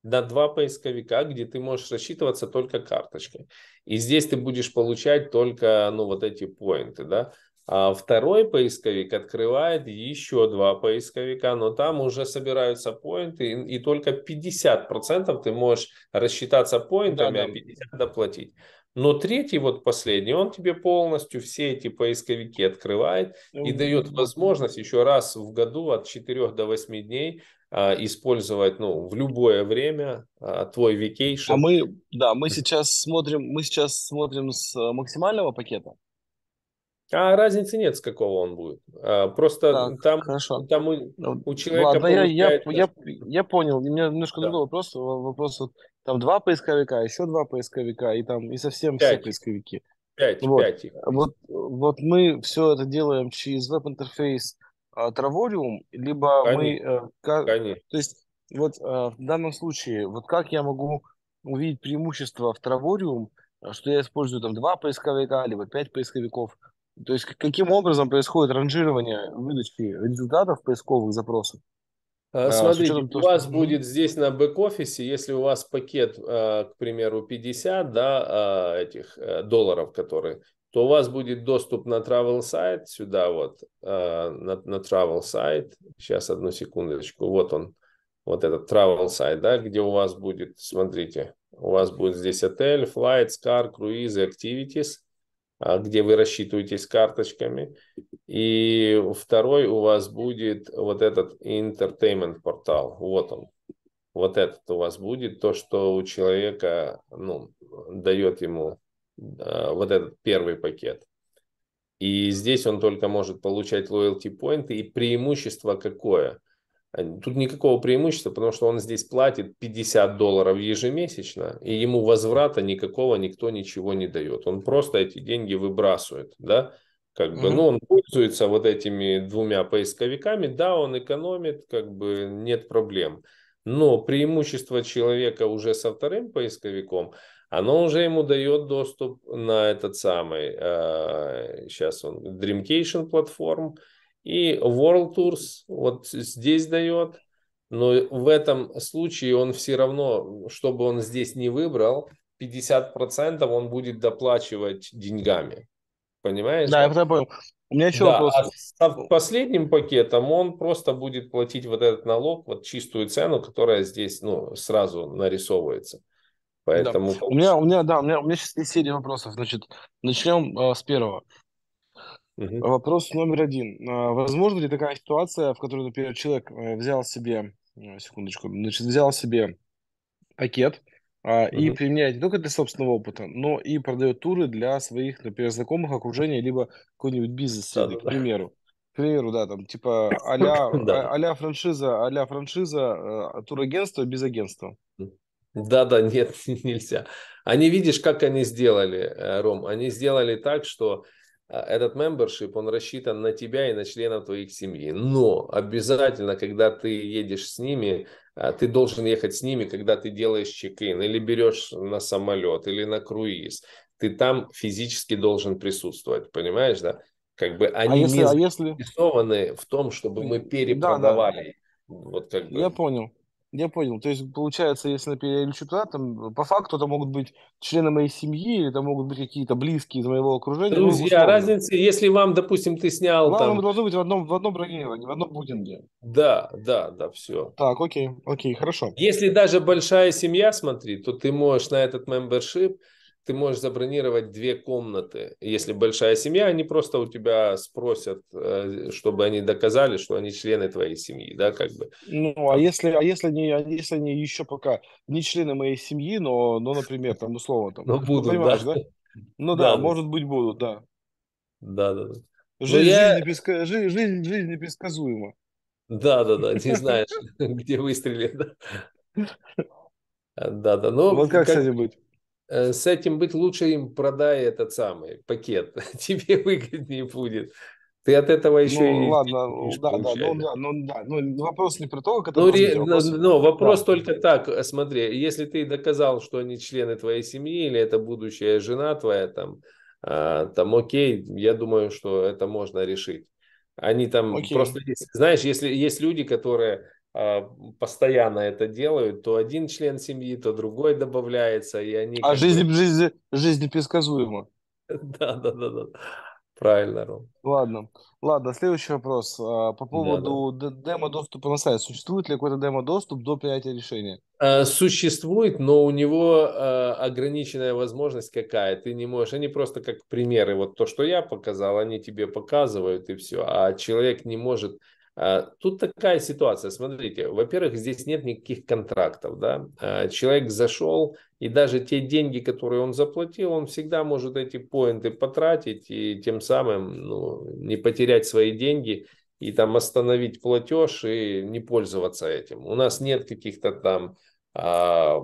На два поисковика, где ты можешь рассчитываться только карточкой. И здесь ты будешь получать только, ну, вот эти поинты, да. А второй поисковик открывает еще два поисковика, но там уже собираются поинты, и, и только 50% ты можешь рассчитаться поинтами, да, да. а 50% доплатить. Но третий, вот последний, он тебе полностью все эти поисковики открывает и дает возможность еще раз в году от 4 до 8 дней а, использовать ну, в любое время а, твой vacation. А мы, да, мы сейчас смотрим, мы сейчас смотрим с э, максимального пакета, а разницы нет, с какого он будет. А, просто так, там, там у, ну, у человека... Ладно, я, я, я, я понял. У меня немножко да. другой вопрос. Вопрос вот, там два поисковика, еще два поисковика, и там и совсем пять. все поисковики. Пять, вот. пять. Вот, вот мы все это делаем через веб-интерфейс а, Травориум, либо Конечно. мы... Э, как, Конечно. То есть вот э, в данном случае, вот как я могу увидеть преимущество в Травориум, э, что я использую там два поисковика, либо пять поисковиков – то есть каким образом происходит ранжирование выдачи результатов поисковых запросов? Э, а, смотрите, у вас что... Ну. будет здесь на бэк-офисе, если у вас пакет, э, к примеру, 50 да, э, этих долларов, которые, то у вас будет доступ на travel сайт сюда вот, на, на travel сайт. Сейчас одну секундочку, вот он, вот этот travel сайт, да, где у вас будет, смотрите, у вас будет здесь отель, flights, car, круизы, activities – а, где вы рассчитываетесь карточками. И второй у вас будет вот этот entertainment портал. Вот он. Вот этот у вас будет то, что у человека ну, дает ему э, вот этот первый пакет. И здесь он только может получать loyalty point. И преимущество какое? Э, тут никакого преимущества, потому что он здесь платит 50 долларов ежемесячно, и ему возврата никакого никто ничего не дает. Он просто эти деньги выбрасывает, да, как бы, mm-hmm. ну, он пользуется вот этими двумя поисковиками, да, он экономит, как бы нет проблем. Но преимущество человека уже со вторым поисковиком, оно уже ему дает доступ на этот самый, э, сейчас он, Dreamcation платформ, и World Tours вот здесь дает, но в этом случае он все равно, чтобы он здесь не выбрал, 50% он будет доплачивать деньгами. Понимаешь? Да, я понял. У меня еще да, вопрос. А последним пакетом он просто будет платить вот этот налог, вот чистую цену, которая здесь ну, сразу нарисовывается. Поэтому... Да. У меня, у меня, да, у меня, у меня сейчас есть серия вопросов. Значит, начнем э, с первого. Угу. Вопрос номер один. А возможно ли такая ситуация, в которой, например, человек э, взял себе, э, секундочку, значит, взял себе пакет угу. и применяет не только для собственного опыта, но и продает туры для своих, например, знакомых, окружения, либо какой-нибудь бизнес, да, да, к примеру. Да. К примеру, да, там, типа, а-ля, да. а франшиза, а франшиза, э, турагентство без агентства. Да-да, нет, нельзя. Они, видишь, как они сделали, Ром, они сделали так, что а, этот мембершип, он рассчитан на тебя и на членов твоих семьи. Но обязательно, когда ты едешь с ними, а, ты должен ехать с ними, когда ты делаешь чек-ин или берешь на самолет или на круиз. Ты там физически должен присутствовать, понимаешь, да? Как бы а они а если, не а если... в том, чтобы мы перепродавали. Да, да. Вот как бы... Я понял. Я понял. То есть, получается, если я лечу туда, там, по факту это могут быть члены моей семьи, или это могут быть какие-то близкие из моего окружения. Ну, Друзья, разница, если вам, допустим, ты снял Вам там... должно быть в одном, в одном бронировании, в одном будинге. Да, да, да, все. Так, окей, окей, хорошо. Если даже большая семья, смотри, то ты можешь на этот мембершип ты можешь забронировать две комнаты. Если большая семья, они просто у тебя спросят, э, чтобы они доказали, что они члены твоей семьи, да, как бы. Ну, а если, а если они, а если они еще пока не члены моей семьи, но, но например, там, условно, там. Ну, будут, да. да. Ну да, да, может быть, будут, да. Да, да, да. Жизнь, я... непредсказуема. Жизнь, жизнь, жизнь непредсказуема. Да, да, да, не знаешь, где выстрелит. Да, да, ну... Вот как, как... с этим быть? Э, с этим быть лучше им продай этот самый пакет, тебе выгоднее будет. Ты от этого еще ну, и... Ладно, да, ну, да, ну, да, ну, да, ну, вопрос не про то, который... Ну, ре... вопрос, ну, ну, вопрос да. только так, э, смотри, если ты доказал, что они члены твоей семьи, или это будущая жена твоя, там, а, там, окей, я думаю, что это можно решить. Они там Окей. просто, знаешь, если есть люди, которые а, постоянно это делают, то один член семьи, то другой добавляется, и они... А жизнь, жизнь, жизнь предсказуема. Да, да, да, да. Правильно, Ром. Ладно. Ладно, следующий вопрос. А, по поводу да, да. демо-доступа на сайт. Существует ли какой-то демо-доступ до принятия решения? Э, существует, но у него э, ограниченная возможность какая. Ты не можешь. Они просто как примеры. Вот то, что я показал, они тебе показывают и все. А человек не может а, тут такая ситуация, смотрите, во-первых, здесь нет никаких контрактов, да, а, человек зашел, и даже те деньги, которые он заплатил, он всегда может эти поинты потратить и тем самым ну, не потерять свои деньги и там остановить платеж и не пользоваться этим. У нас нет каких-то там а,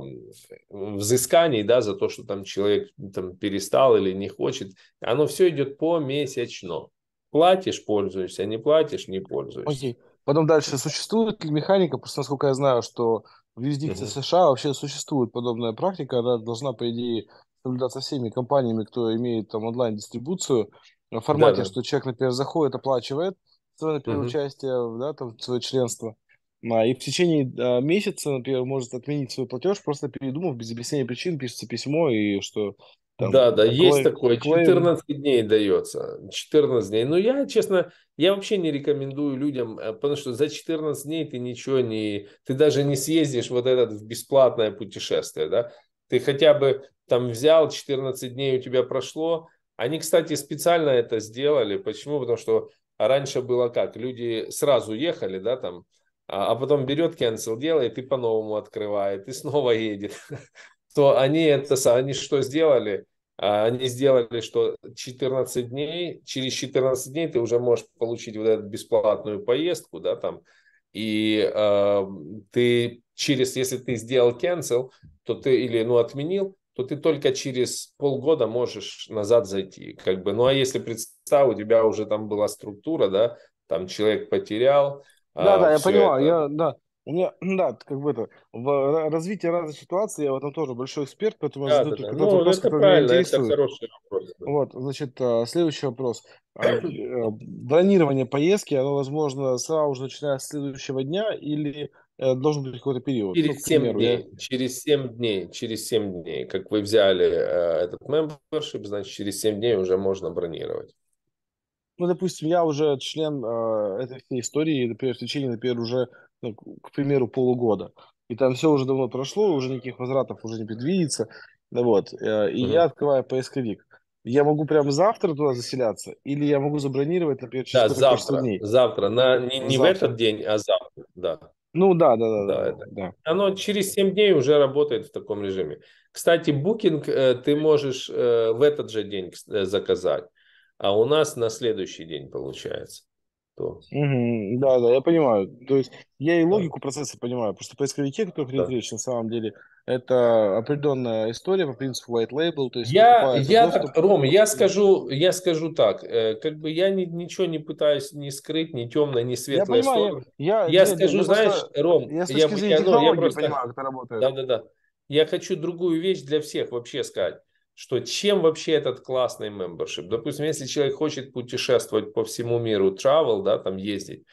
взысканий, да, за то, что там человек там перестал или не хочет. Оно все идет помесячно. Платишь, пользуешься, а не платишь, не пользуешься. Окей. Потом дальше, существует ли механика, просто насколько я знаю, что в юрисдикции угу. США вообще существует подобная практика, она должна, по идее, соблюдаться всеми компаниями, кто имеет там онлайн-дистрибуцию, в формате, да, да. что человек, например, заходит, оплачивает свое, например, угу. участие, да, там, свое членство, а, и в течение а, месяца, например, может отменить свой платеж, просто передумав, без объяснения причин, пишется письмо, и что там да, да, такой, есть такое. 14 клейм. дней дается. 14 дней. Но ну, я, честно, я вообще не рекомендую людям, э, потому что за 14 дней ты ничего не... Ты даже не съездишь вот этот в бесплатное путешествие, да? Ты хотя бы там взял, 14 дней у тебя прошло. Они, кстати, специально это сделали. Почему? Потому что раньше было как? Люди сразу ехали, да, там, а, а потом берет cancel делает и по-новому открывает, и снова едет то они это они что сделали? А, они сделали, что 14 дней, через 14 дней ты уже можешь получить вот эту бесплатную поездку, да, там, и э, ты через, если ты сделал cancel, то ты или, ну, отменил, то ты только через полгода можешь назад зайти, как бы. Ну, а если представь, у тебя уже там была структура, да, там человек потерял. Да, а, да, я понимаю, это... я, да. У меня, да, как бы это, в развитии разных ситуаций я в этом тоже большой эксперт, поэтому да, я задаю да, только да. тот ну, вопрос, это который правильно, меня интересует. Это хороший вопрос. Да. Вот, значит, э, следующий вопрос. Бронирование а, э, поездки, оно возможно сразу же начиная с следующего дня или э, должен быть какой-то период? Ну, через, ну, примеру, дней, я... через 7 дней, через 7 дней, как вы взяли этот мембершип, значит, через 7 дней уже можно бронировать ну, допустим, я уже член э, этой всей истории, например, в течение, например, уже ну, к примеру, полугода. И там все уже давно прошло, уже никаких возвратов уже не предвидится. Да, вот. Э, и mm я открываю поисковик. Я могу прямо завтра туда заселяться, или я могу забронировать, например, через да, завтра, дней. Завтра, на, не, не завтра. в этот день, а завтра, да. Ну да, да, да, да, да, да. Оно через 7 дней уже работает в таком режиме. Кстати, букинг э, ты можешь э, в этот же день э, заказать, а у нас на следующий день получается что... да, да, я понимаю. То есть я и логику процесса понимаю, потому что поисковики, кто которых да. на самом деле, это определенная история по принципу white label. То есть я, я доступ... так, Ром, я скажу, я скажу так, э, как бы я ни, ничего не пытаюсь ни скрыть, ни темное, ни светлое. я понимаю, Я, я, я нет, скажу, я знаешь, просто, Ром, я, я, я, ну, я просто... понимаю, как это работает. Да, да, да. Я хочу другую вещь для всех вообще сказать что чем вообще этот классный membership. Допустим, если человек хочет путешествовать по всему миру, travel, да, там ездить,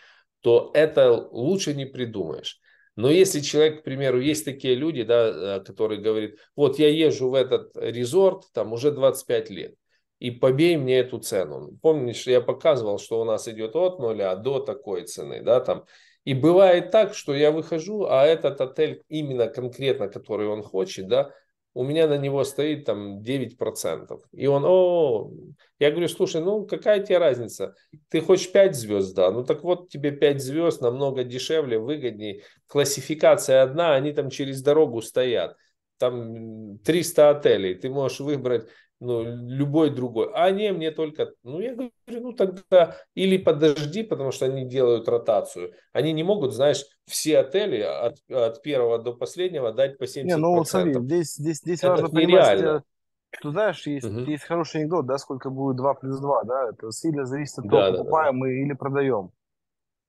то это лучше не придумаешь. Но если человек, к примеру, есть такие люди, да, э, которые говорят, вот я езжу в этот резорт там уже 25 лет, и побей мне эту цену. Помнишь, я показывал, что у нас идет от нуля до такой цены, да, там. И бывает так, что я выхожу, а этот отель именно конкретно, который он хочет, да, у меня на него стоит там 9%. И он, о, я говорю, слушай, ну какая тебе разница? Ты хочешь 5 звезд, да? Ну так вот тебе 5 звезд намного дешевле, выгоднее. Классификация одна, они там через дорогу стоят. Там 300 отелей, ты можешь выбрать ну, любой другой. А не, мне только, ну, я говорю, ну, тогда или подожди, потому что они делают ротацию. Они не могут, знаешь, все отели от, от первого до последнего дать по 70%. Не, ну, вот смотри, здесь, здесь, здесь Это важно нереально. понимать, э, ты знаешь, есть, угу. есть хороший анекдот, да, сколько будет 2 плюс 2, да, это сильно зависит от того, да, покупаем да, да. мы или продаем.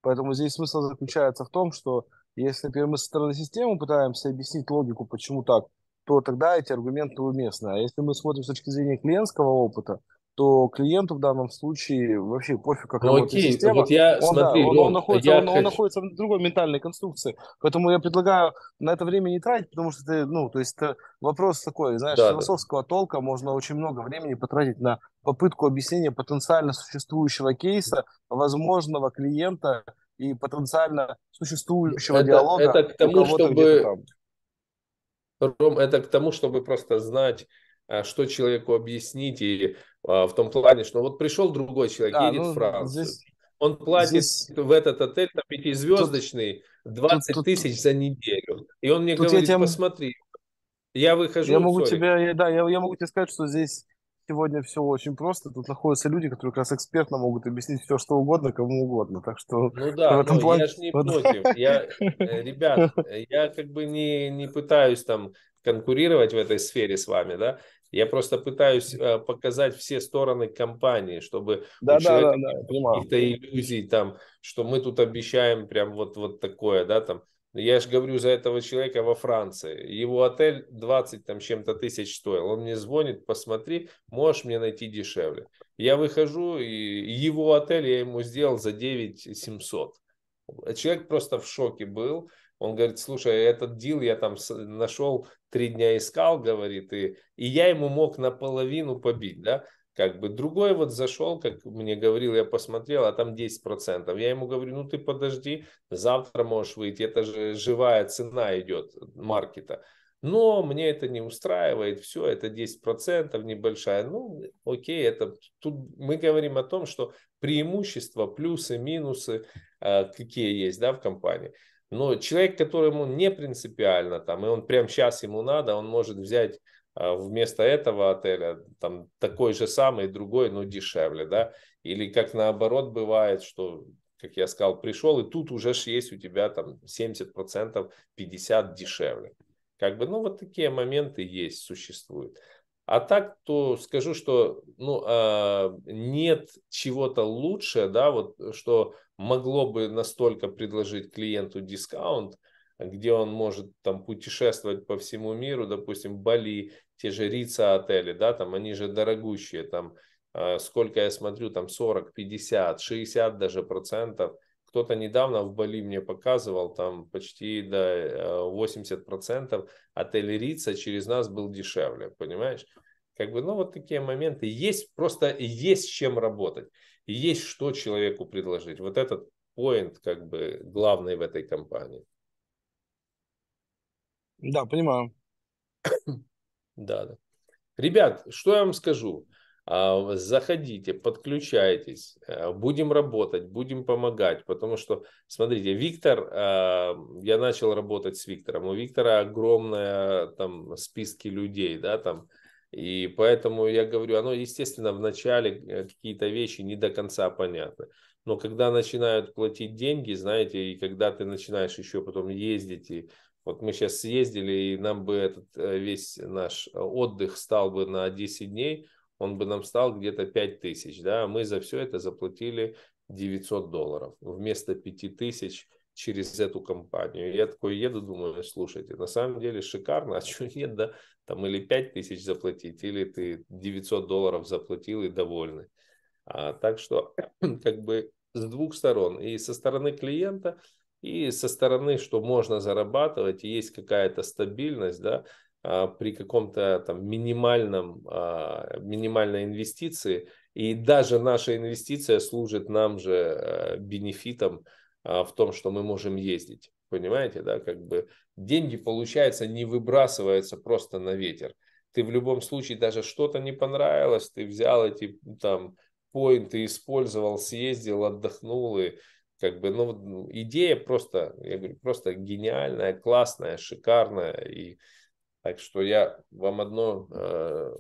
Поэтому здесь смысл заключается в том, что если, например, мы со стороны системы пытаемся объяснить логику, почему так, то тогда эти аргументы уместны. А если мы смотрим с точки зрения клиентского опыта, то клиенту в данном случае вообще пофиг, как ну, работает окей. система. Вот я, он, смотри, да, он, он, ну, находится, я он, хочу... он находится в другой ментальной конструкции. Поэтому я предлагаю на это время не тратить, потому что ты, ну, то есть это вопрос такой, знаешь, да, философского да. толка можно очень много времени потратить на попытку объяснения потенциально существующего кейса, возможного клиента и потенциально существующего это, диалога. Это к тому, чтобы Ром, это к тому, чтобы просто знать, э, что человеку объяснить, и а, в том плане, что вот пришел другой человек, да, едет ну, в Францию. Здесь... Он платит здесь... в этот отель на пятизвездочный тут, 20 тут, тысяч за неделю. И он мне говорит, я тебя... посмотри, я выхожу... Я могу, sorry. тебя, да, я, я могу тебе сказать, что здесь сегодня все очень просто. Тут находятся люди, которые как раз экспертно могут объяснить все, что угодно, кому угодно. Так что ну да, в этом ну, плане... я же не против. Я, э, ребят, я как бы не, не пытаюсь там конкурировать в этой сфере с вами, да. Я просто пытаюсь э, показать все стороны компании, чтобы да, у да, человека да, да, каких-то иллюзий там, что мы тут обещаем прям вот, вот такое, да, там, я же говорю за этого человека во Франции. Его отель 20 там чем-то тысяч стоил. Он мне звонит, посмотри, можешь мне найти дешевле. Я выхожу, и его отель я ему сделал за 9 700. Человек просто в шоке был. Он говорит, слушай, этот дил я там нашел, три дня искал, говорит, и, и я ему мог наполовину побить, да. Как бы другой вот зашел, как мне говорил, я посмотрел, а там 10%. Я ему говорю, ну ты подожди, завтра можешь выйти, это же живая цена идет маркета. Но мне это не устраивает, все, это 10% небольшая. Ну, окей, это тут мы говорим о том, что преимущества, плюсы, минусы, э, какие есть да, в компании. Но человек, которому не принципиально, там, и он прямо сейчас ему надо, он может взять а, вместо этого отеля там такой же самый, другой, но дешевле, да, или как наоборот бывает, что как я сказал, пришел, и тут уже есть у тебя там 70%, 50% дешевле. Как бы, ну, вот такие моменты есть, существуют. А так, то скажу, что ну, э, нет чего-то лучше, да, вот, что могло бы настолько предложить клиенту дискаунт, где он может там путешествовать по всему миру, допустим, Бали, те же рица отели, да, там они же дорогущие, там э, сколько я смотрю, там 40, 50, 60 даже процентов. Кто-то недавно в Бали мне показывал, там почти до э, 80 процентов отель Рица через нас был дешевле, понимаешь? Как бы, ну, вот такие моменты. Есть, просто есть с чем работать. Есть что человеку предложить. Вот этот поинт, как бы, главный в этой компании. Да, понимаю. Да, да. Ребят, что я вам скажу? А, заходите, подключайтесь, э, будем работать, будем помогать, потому что, смотрите, Виктор, а, я начал работать с Виктором, у Виктора огромные там списки людей, да, там, и поэтому я говорю, оно, естественно, в начале э, какие-то вещи не до конца понятны. Но когда начинают платить деньги, знаете, и когда ты начинаешь еще потом ездить и вот мы сейчас съездили, и нам бы этот э, весь наш э, отдых стал бы на 10 дней, он бы нам стал где-то 5 тысяч, да, а мы за все это заплатили 900 долларов вместо 5 тысяч через эту компанию. Я такой еду, думаю, слушайте, на самом деле шикарно, а что нет, да, там или 5 тысяч заплатить, или ты 900 долларов заплатил и довольны. А, так что как бы с двух сторон, и со стороны клиента – и со стороны, что можно зарабатывать, есть какая-то стабильность, да, а, при каком-то там минимальном, а, минимальной инвестиции, и даже наша инвестиция служит нам же э, бенефитом а, в том, что мы можем ездить. Понимаете, да, как бы деньги, получается, не выбрасываются просто на ветер. Ты в любом случае даже что-то не понравилось, ты взял эти там поинты, использовал, съездил, отдохнул и как бы, ну, ну, идея просто, я говорю, просто гениальная, классная, шикарная. И так что я вам одно э,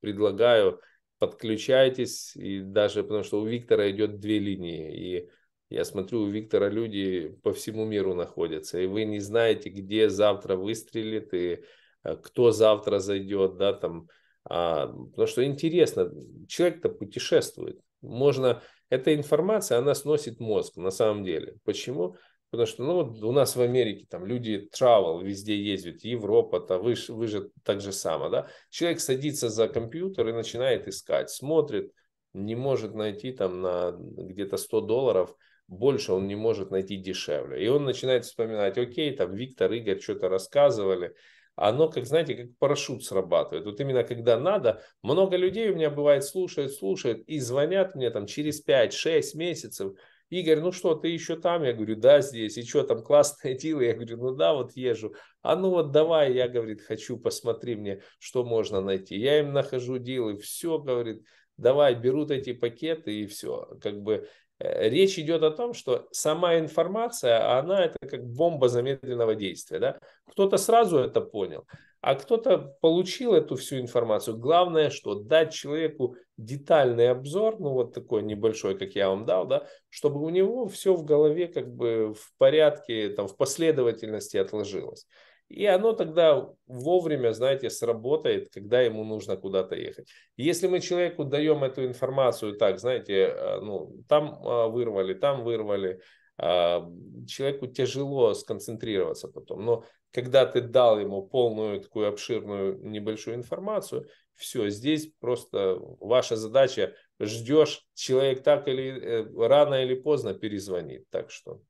предлагаю, подключайтесь, и даже потому что у Виктора идет две линии, и я смотрю, у Виктора люди по всему миру находятся, и вы не знаете, где завтра выстрелит, и э, кто завтра зайдет, да, там, а, потому что интересно, человек-то путешествует, можно эта информация, она сносит мозг на самом деле. Почему? Потому что ну, вот у нас в Америке там люди travel везде ездят, Европа, то вы, вы же так же само. Да? Человек садится за компьютер и начинает искать, смотрит, не может найти там на где-то 100 долларов, больше он не может найти дешевле. И он начинает вспоминать, окей, там Виктор, Игорь что-то рассказывали, оно, как знаете, как парашют срабатывает. Вот именно когда надо, много людей у меня бывает слушают, слушают и звонят мне там через 5-6 месяцев. Игорь, ну что, ты еще там? Я говорю, да, здесь. И что, там классное дело? Я говорю, ну да, вот езжу. А ну вот давай, я, говорит, хочу, посмотри мне, что можно найти. Я им нахожу дилы, все, говорит, давай, берут эти пакеты и все. Как бы Э, речь идет о том, что сама информация, она это как бомба замедленного действия. Да? Кто-то сразу это понял, а кто-то получил эту всю информацию. Главное, что дать человеку детальный обзор, ну вот такой небольшой, как я вам дал, да, чтобы у него все в голове как бы в порядке, там, в последовательности отложилось. И оно тогда вовремя, знаете, сработает, когда ему нужно куда-то ехать. Если мы человеку даем эту информацию так, знаете, э, ну, там а, вырвали, там вырвали, а, человеку тяжело сконцентрироваться потом. Но когда ты дал ему полную такую обширную небольшую информацию, все, здесь просто ваша задача, ждешь, человек так или э, рано или поздно перезвонит. Так что...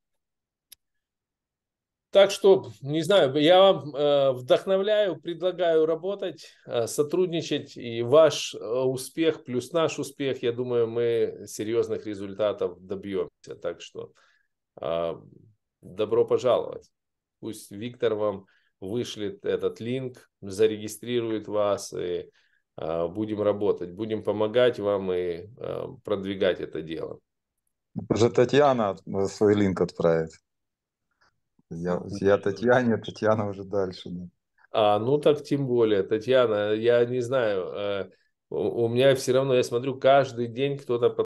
Так что, не знаю, я вам э, вдохновляю, предлагаю работать, э, сотрудничать, и ваш э, успех плюс наш успех, я думаю, мы серьезных результатов добьемся. Так что э, добро пожаловать. Пусть Виктор вам вышлет этот линк, зарегистрирует вас, и э, будем работать, будем помогать вам и продвигать это дело. Уже Татьяна свой линк отправит. Я, я Татьяне, Татьяна уже дальше. Да. А, ну так тем более. Татьяна, я не знаю, э, у меня все равно, я смотрю, каждый день кто-то